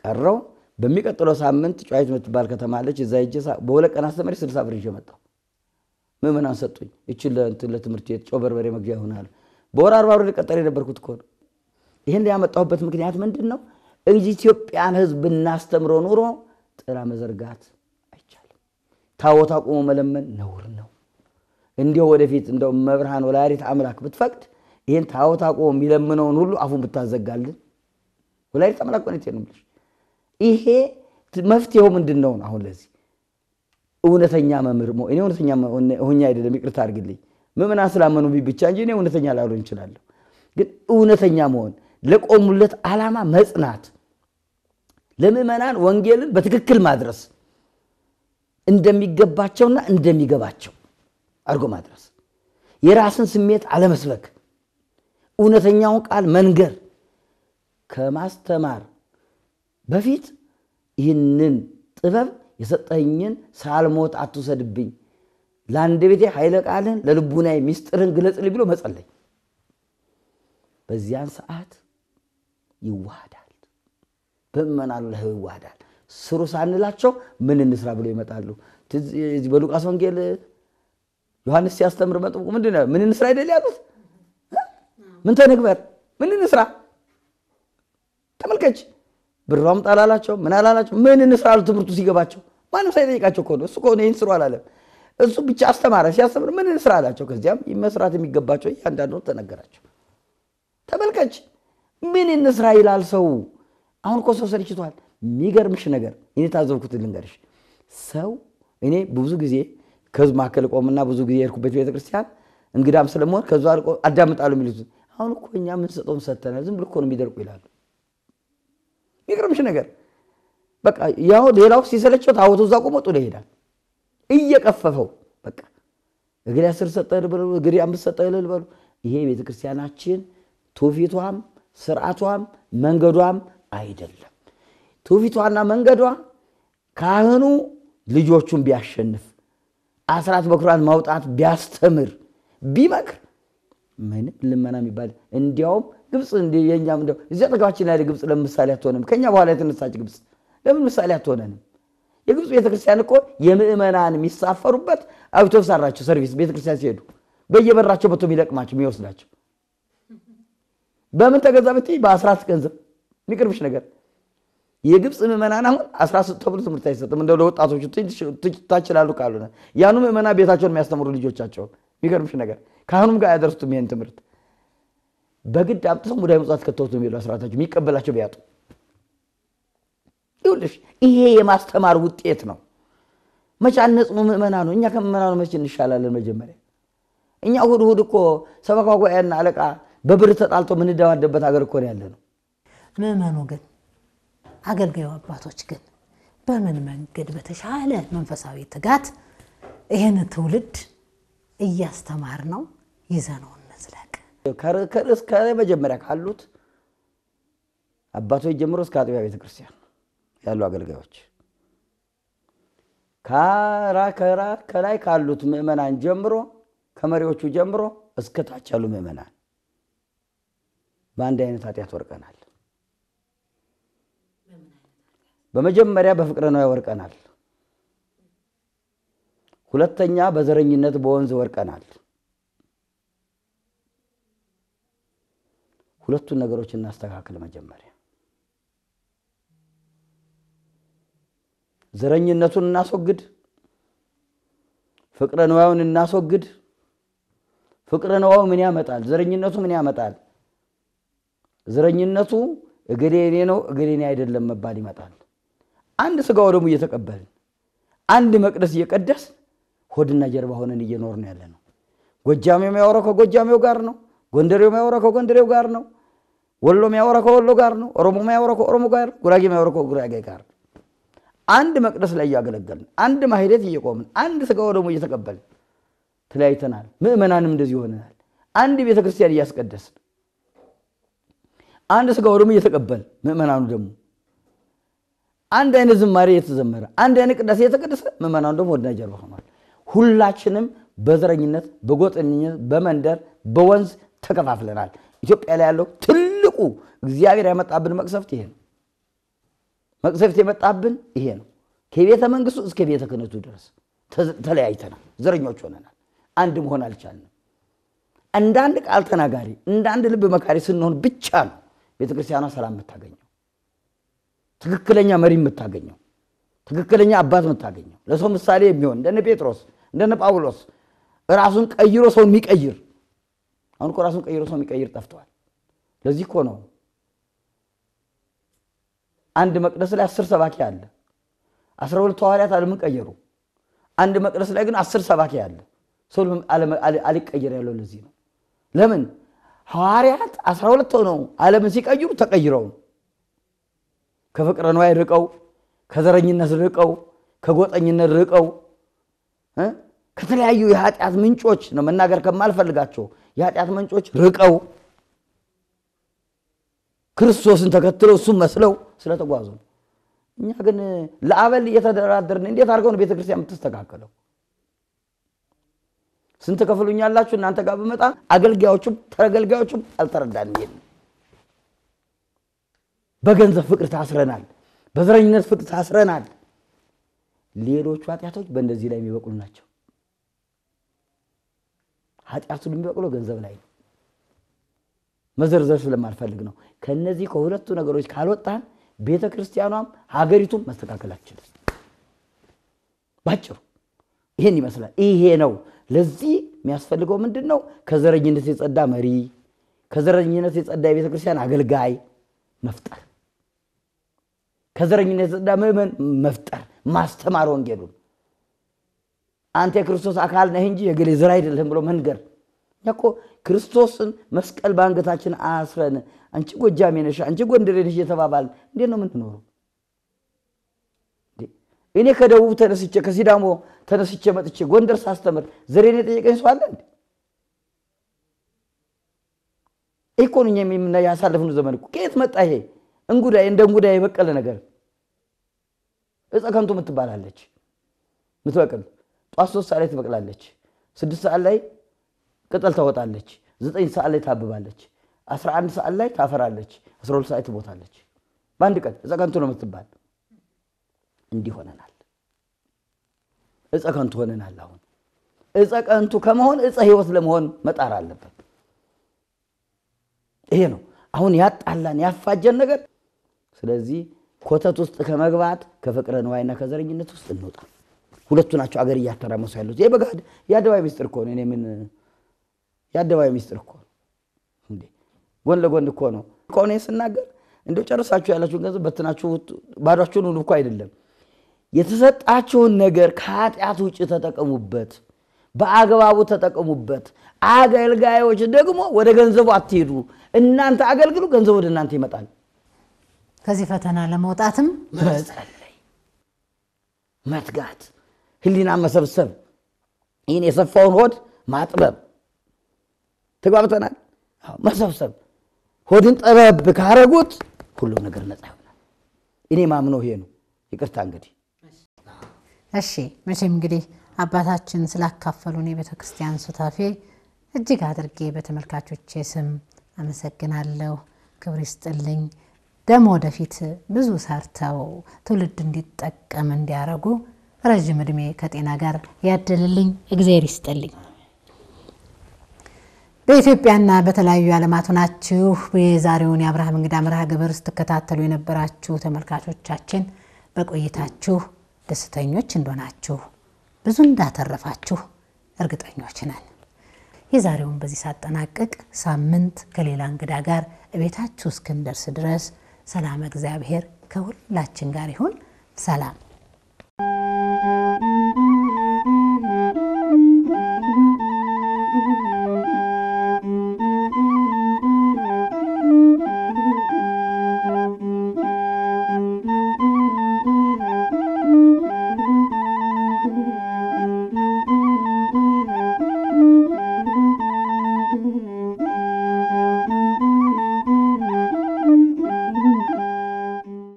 Speaker 2: ቀረው። በሚቀጥለው ሳምንት ጨዋይት የምትባል ከተማ እዛ ሄጄ በሁለት ቀን አስተምሬ ስልሳ ብር ይዤ መጣሁ። ምዕመናን ሰጡኝ። ይችን ለትምህርት ቤት ጨው በርበሬ መግዣ ይሆናል። በወር አርባ ብር ልቀጠር የነበርኩት እኮ ነው። ይህን ያመጣሁበት ምክንያት ምንድን ነው? ኢትዮጵያን ሕዝብ ብናስተምሮ ኑሮ ጥላ መዘርጋት አይቻልም። ታቦት አቁሞ መለመን ነውር ነው። እንዲሁ ወደፊት እንደው መብርሃን ወላዲተ አምላክ ብትፈቅድ ይህን ታቦት አቁሞ የሚለምነውን ሁሉ አፉን ብታዘጋልን። ወላዲተ አምላክ ሆነ ነው የምልሽ። ይሄ መፍትሄው ምንድን ነው? አሁን ለዚህ እውነተኛ መምህር እኔ እውነተኛ ሆኜ አይደለም፣ ይቅርታ አድርግልኝ። ምምና ስላመኑ ብቻ እንጂ እኔ እውነተኛ ላልሆን እችላለሁ። ግን እውነተኛ መሆን ለቆሙለት ዓላማ መጽናት፣ ለምዕመናን ወንጌልን በትክክል ማድረስ እንደሚገባቸውና እንደሚገባቸው አድርጎ ማድረስ፣ የራስን ስሜት አለመስበክ፣ እውነተኛውን ቃል መንገር ከማስተማር በፊት ይህንን ጥበብ የሰጠኝን ሳልሞት አትውሰድብኝ፣ ለአንድ ቤቴ ኃይለ ቃልን ለልቡናይ ሚስጥርን ግለጽልኝ ብሎ መጸለይ በዚያን ሰዓት ይዋሃዳል። በምእመናኑ ላይ ይዋሃዳል። ስሩ ሳንላቸው ምን እንስራ ብሎ ይመጣሉ። በሉቃስ ወንጌል ዮሐንስ ሲያስተምር መጥምቁ ምንድን ነው ምን እንስራ አይደል ያሉት? ምን ተንግበር ምን እንስራ ተመልከች። ብር አምጣ አላላቸው፣ ምን አላላቸው፣ ምን እንስራ አሉ። ትምህርቱ ሲገባቸው ማንም ሳይጠይቃቸው ከሆነ እሱ ከሆነ ይህን ስሩ አላለም። እሱ ብቻ አስተማረ። ሲያስተምር ምን እንስራ አላቸው። ከዚያም መስራት የሚገባቸው እያንዳንዱ ተነገራቸው። ተመልከች። ምን እንስራ ይላል ሰው። አሁን እኮ ሰው ሰልችቷል። የሚገርምሽ ነገር እኔ ታዘብኩት ልንገርሽ። ሰው እኔ ብዙ ጊዜ ከህዝብ መካከል ቆምና ብዙ ጊዜ የሄድኩበት ቤተክርስቲያን እንግዳም ስለመሆን ከዙ አልቆ አዳምጣሉ የሚሉት አሁን እኮ እኛ የምንሰጠውም ሰተናል፣ ዝም ብሎ እኮ ነው የሚደርቁ ይላሉ። የሚገርምሽ ነገር በቃ ያው ሌላው ሲሰለቸው ታወቱ እዛ ቆመጡ ጥሎ ይሄዳል እየቀፈፈው በቃ እግሬ አስር ሰጠ ልበሉ፣ እግሬ አምስት ሰጠ ልበሉ። ይሄ ቤተክርስቲያናችን ትውፊቷም ስርዓቷም መንገዷም አይደለም። ትውፊቷና መንገዷ ካህኑ ልጆቹን ቢያሸንፍ አስራት በኩራት ማውጣት ቢያስተምር ቢመክር ምንም ልመና የሚባል እንዲያውም ግብፅ የኛም እንዲያው እዚህ ጠገባችን ያለ ግብፅ ለምን ምሳሌ አትሆንም? ከኛ በኋላ የተነሳች ግብፅ ለምን ምሳሌ አትሆነንም? የግብፅ ቤተክርስቲያን እኮ የምእመናን የሚሳፈሩበት አውቶብስ አራቸው ሰርቪስ ቤተክርስቲያን ሲሄዱ በየበራቸው በቶ የሚለቅማቸው የሚወስዳቸው በምን ተገዛ ብትይ በአስራት ገንዘብ የሚቅርብሽ ነገር የግብፅ ምዕመናን አሁን አስራት ተብሎ ትምህርት አይሰጥም። እንደ ለወጣቶች ታችላሉ ካልሆነ ያኑ ምዕመና ቤታቸውን የሚያስተምሩ ልጆቻቸውን የሚገርምሽ ነገር ካህኑም ጋር ያደርሱትም ይህን ትምህርት በግድ አምጥተው ሙዳይ መጽዋት ከተውት የሚሉ አስራታቸው የሚቀበላቸው ቢያጡ ይሁልሽ። ይሄ የማስተማር ውጤት ነው። መቼ አነጽሙ ነው። እኛ ነው መቼ እንሻላለን? መጀመሪያ እኛ እሑድ እሑድ እኮ ሰበካ ጉባኤና አለቃ በብር ተጣልጦ የምንደባደብበት ሀገር እኮ ነው ያለ ነው።
Speaker 1: ምዕመኑ ግን አገልጋዩ አባቶች ግን በምን መንገድ በተሻለ መንፈሳዊ ትጋት ይህን ትውልድ እያስተማር ነው ይዘነው እንዝለቅ።
Speaker 2: ከርዕስ ከመጀመሪያ ካሉት አባቶች ጀምሮ እስከ አጥቢያ ቤተክርስቲያን ያሉ አገልጋዮች ከራ ከራ ከላይ ካሉት ምዕመናን ጀምሮ ከመሪዎቹ ጀምሮ እስከታች ያሉ ምዕመናን በአንድ አይነት ኃጢአት ወርቀናል። በመጀመሪያ በፍቅረ ነዋይ ወርቀናል። ሁለተኛ በዘረኝነት በወንዝ ወርቀናል። ሁለቱን ነገሮች እናስተካክል። መጀመሪያ ዘረኝነቱን እናስወግድ፣ ፍቅረ ነዋዩን እናስወግድ። ፍቅረ ነዋዩ ምን ያመጣል? ዘረኝነቱ ምን ያመጣል? ዝረኝነቱ እገሌ እኔ ነው እገሌ እኔ አይደለም መባል ይመጣል። አንድ ስጋው ደግሞ እየተቀበልን አንድ መቅደስ እየቀደስ ሆድና ጀርባ ሆነን ነው ያለ ነው። ጎጃሜው የሚያወራው ከጎጃሜው ጋር ነው። ጎንደሬው የሚያወራው ከጎንደሬው ጋር ነው። ወሎ የሚያወራው ከወሎ ጋር ነው። ኦሮሞ የሚያወራው ከኦሮሞ ጋር፣ ጉራጌ የሚያወራው ከጉራጌ ጋር አንድ መቅደስ ላይ እያገለገልን አንድ ማህሌት እየቆምን አንድ ስጋው ደግሞ እየተቀበልን ተለያይተናል። ምእመናንም እንደዚህ ሆነናል። አንድ ቤተክርስቲያን እያስቀደስን አንድ ስጋ ወደሙ እየተቀበል ምእመናኑ ደግሞ አንድ አይነት ዝማሬ እየተዘመረ አንድ አይነት ቅዳሴ እየተቀደሰ ምእመናኑ ደግሞ ወድና ጀርባ ሆኗል። ሁላችንም በዘረኝነት፣ በጎጠኝነት፣ በመንደር፣ በወንዝ ተከፋፍለናል። ኢትዮጵያ ላይ ያለው ትልቁ እግዚአብሔር ያመጣብን መቅሰፍት ይሄ ነው። መቅሰፍት የመጣብን ይሄ ነው። ከቤተ መንግስቱ እስከ ቤተ ክህነቱ ድረስ ተለያይተናል። ዘረኞች ሆነናል። አንድ መሆን አልቻልንም። እንዳንድ ቃል ተናጋሪ እንዳንድ ልብ መካሪ ስንሆን ብቻ ነው ቤተ ክርስቲያኗ ሰላም የምታገኘው፣ ትክክለኛ መሪ የምታገኘው፣ ትክክለኛ አባት የምታገኘው፣ ለሰው ምሳሌ የሚሆን እንደነ ጴጥሮስ እንደነ ጳውሎስ ራሱን ቀይሮ ሰውን የሚቀይር አሁን እኮ ራሱን ቀይሮ ሰው የሚቀይር ጠፍተዋል። ለዚህ እኮ ነው አንድ መቅደስ ላይ አስር ሰባኪ አለ። አስራ ሁለት ሐዋርያት ዓለምን ቀየሩ። አንድ መቅደስ ላይ ግን አስር ሰባኪ አለ። ሰው አሊቀየር ያለው ለዚህ ነው። ለምን ሐዋርያት አስራ ሁለት ሆነው ዓለምን ሲቀይሩ ተቀይረው ከፍቅረ ነዋይ ርቀው ከዘረኝነት ርቀው ከጎጠኝነት ርቀው ከተለያዩ የኃጢአት ምንጮች ነው መናገር ከማልፈልጋቸው የኃጢአት ምንጮች ርቀው ክርስቶስን ተከትለው እሱም መስለው ስለተጓዙ እኛ ግን ለአበል እየተደራደርን እንዴት አድርገው ነው ቤተክርስቲያን የምትስተካከለው? ስንት ከፍሉኛላችሁ እናንተ ጋር ብመጣ አገልጋዮቹም ተገልጋዮቹም አልተረዳንም። ይል በገንዘብ ፍቅር ታስረናል። በዘረኝነት ፍቅር ታስረናል። ሌሎቹ ኃጢአቶች በእንደዚህ ላይ የሚበቅሉ ናቸው። ኃጢአቱን የሚበቅለው ገንዘብ ላይ ነው። መዘርዘር ስለማልፈልግ ነው። ከእነዚህ ከሁለቱ ነገሮች ካልወጣን ቤተ ክርስቲያኗም ሀገሪቱም መስተካከል አችልም። ባጭሩ ይህን ይመስላል። ይሄ ነው ለዚህ የሚያስፈልገው ምንድን ነው? ከዘረኝነት የጸዳ መሪ፣ ከዘረኝነት የጸዳ የቤተ ክርስቲያን አገልጋይ መፍጠር፣ ከዘረኝነት የጸዳ ምዕመን መፍጠር፣ ማስተማር ወንጌሉን። አንተ የክርስቶስ አካል ነህ እንጂ የገሌ ዘር አይደለም ብሎ መንገር። እኛ እኮ ክርስቶስን መስቀል በአንገታችን አስረን አንቺ ጎጃሜ ነሽ፣ አንቺ ጎንደሬ ነሽ እየተባባልን እንዴት ነው የምንኖረው? እኔ ከደቡብ ተነስቼ ከሲዳሞ ተነስቼ መጥቼ ጎንደር ሳስተምር ዘሬን የጠየቀኝ ሰው አለ እንዴ? ኢኮኖሚ የምና ያሳለፍነው ዘመን እኮ ከየት መጣ ይሄ? እንጉዳይ እንደ እንጉዳይ የበቀለ ነገር እፀ ከንቱ የምትባላለች ምትበቅል ጧት ሶስት ሰዓት ላይ ትበቅላለች። ስድስት ሰዓት ላይ ቅጠል ታወጣለች። ዘጠኝ ሰዓት ላይ ታብባለች። አስራ አንድ ሰዓት ላይ ታፈራለች። አስራ ሁለት ሰዓት ትሞታለች። በአንድ ቀን እፀ ከንቱ ነው የምትባል እንዲሆነናል እፀ ከንቱ ሆነናል። አሁን እፀ ከንቱ ከመሆን እፀ ህይወት ለመሆን መጣር አለበት። ይሄ ነው አሁን ያጣላን ያፋጀን ነገር። ስለዚህ ኮተት ውስጥ ከመግባት ከፍቅረ ንዋይና ከዘረኝነት ውስጥ እንውጣ። ሁለቱ ናቸው አገር እያተራመሱ ያሉት። ይሄ በጋድ የአደባባይ ሚስጥር እኮ ነው። እኔ ምን የአደባባይ ሚስጥር እኮ እንዴ! ጎን ለጎን እኮ ነው እኮ ስናገር እንደው ጨርሳችሁ ያላችሁን ገንዘብ በትናችሁ ባዷችሁን ሁሉ እኮ አይደለም የተሰጣችሁን ነገር ከኃጢአት ውጭ ተጠቀሙበት፣ በአግባቡ ተጠቀሙበት። አገልጋዮች ደግሞ ወደ ገንዘቡ አትሄዱ። እናንተ አገልግሉ፣ ገንዘቡ ወደ እናንተ ይመጣል። ከዚህ
Speaker 1: ፈተና ለመውጣትም
Speaker 2: መጸለይ፣ መትጋት፣ ህሊና መሰብሰብ፣ ይህን የሰፋውን ሆድ ማጥበብ። ተግባብተናል። መሰብሰብ ሆድን ጠበብ ካረጉት
Speaker 1: ሁሉም ነገር ነፃ ይሆናል።
Speaker 2: እኔ ማምነው ይሄ ነው። ይቅርታ እንግዲህ እሺ መቼም
Speaker 1: እንግዲህ አባታችን ስላካፈሉን የቤተ ክርስቲያን ሱታፌ እጅግ አድርጌ በተመልካቾቼ ስም አመሰግናለሁ። ክብር ይስጥልኝ። ደግሞ ወደፊት ብዙ ሰርተው ትውልድ እንዲጠቀም እንዲያረጉ ረዥም እድሜ ከጤና ጋር ያደልልኝ እግዜር ይስጥልኝ። በኢትዮጵያና በተለያዩ ዓለማት ሆናችሁ የዛሬውን የአብርሃም እንግዳ መርሃ ግብር ስትከታተሉ የነበራችሁ ተመልካቾቻችን በቆይታችሁ ደስተኞች እንደሆናችሁ ብዙ እንዳተረፋችሁ እርግጠኞች ነን። የዛሬውን በዚህ ሳጠናቅቅ ሳምንት ከሌላ እንግዳ ጋር እቤታችሁ እስክንደርስ ድረስ ሰላም እግዚአብሔር ከሁላችን ጋር ይሁን። ሰላም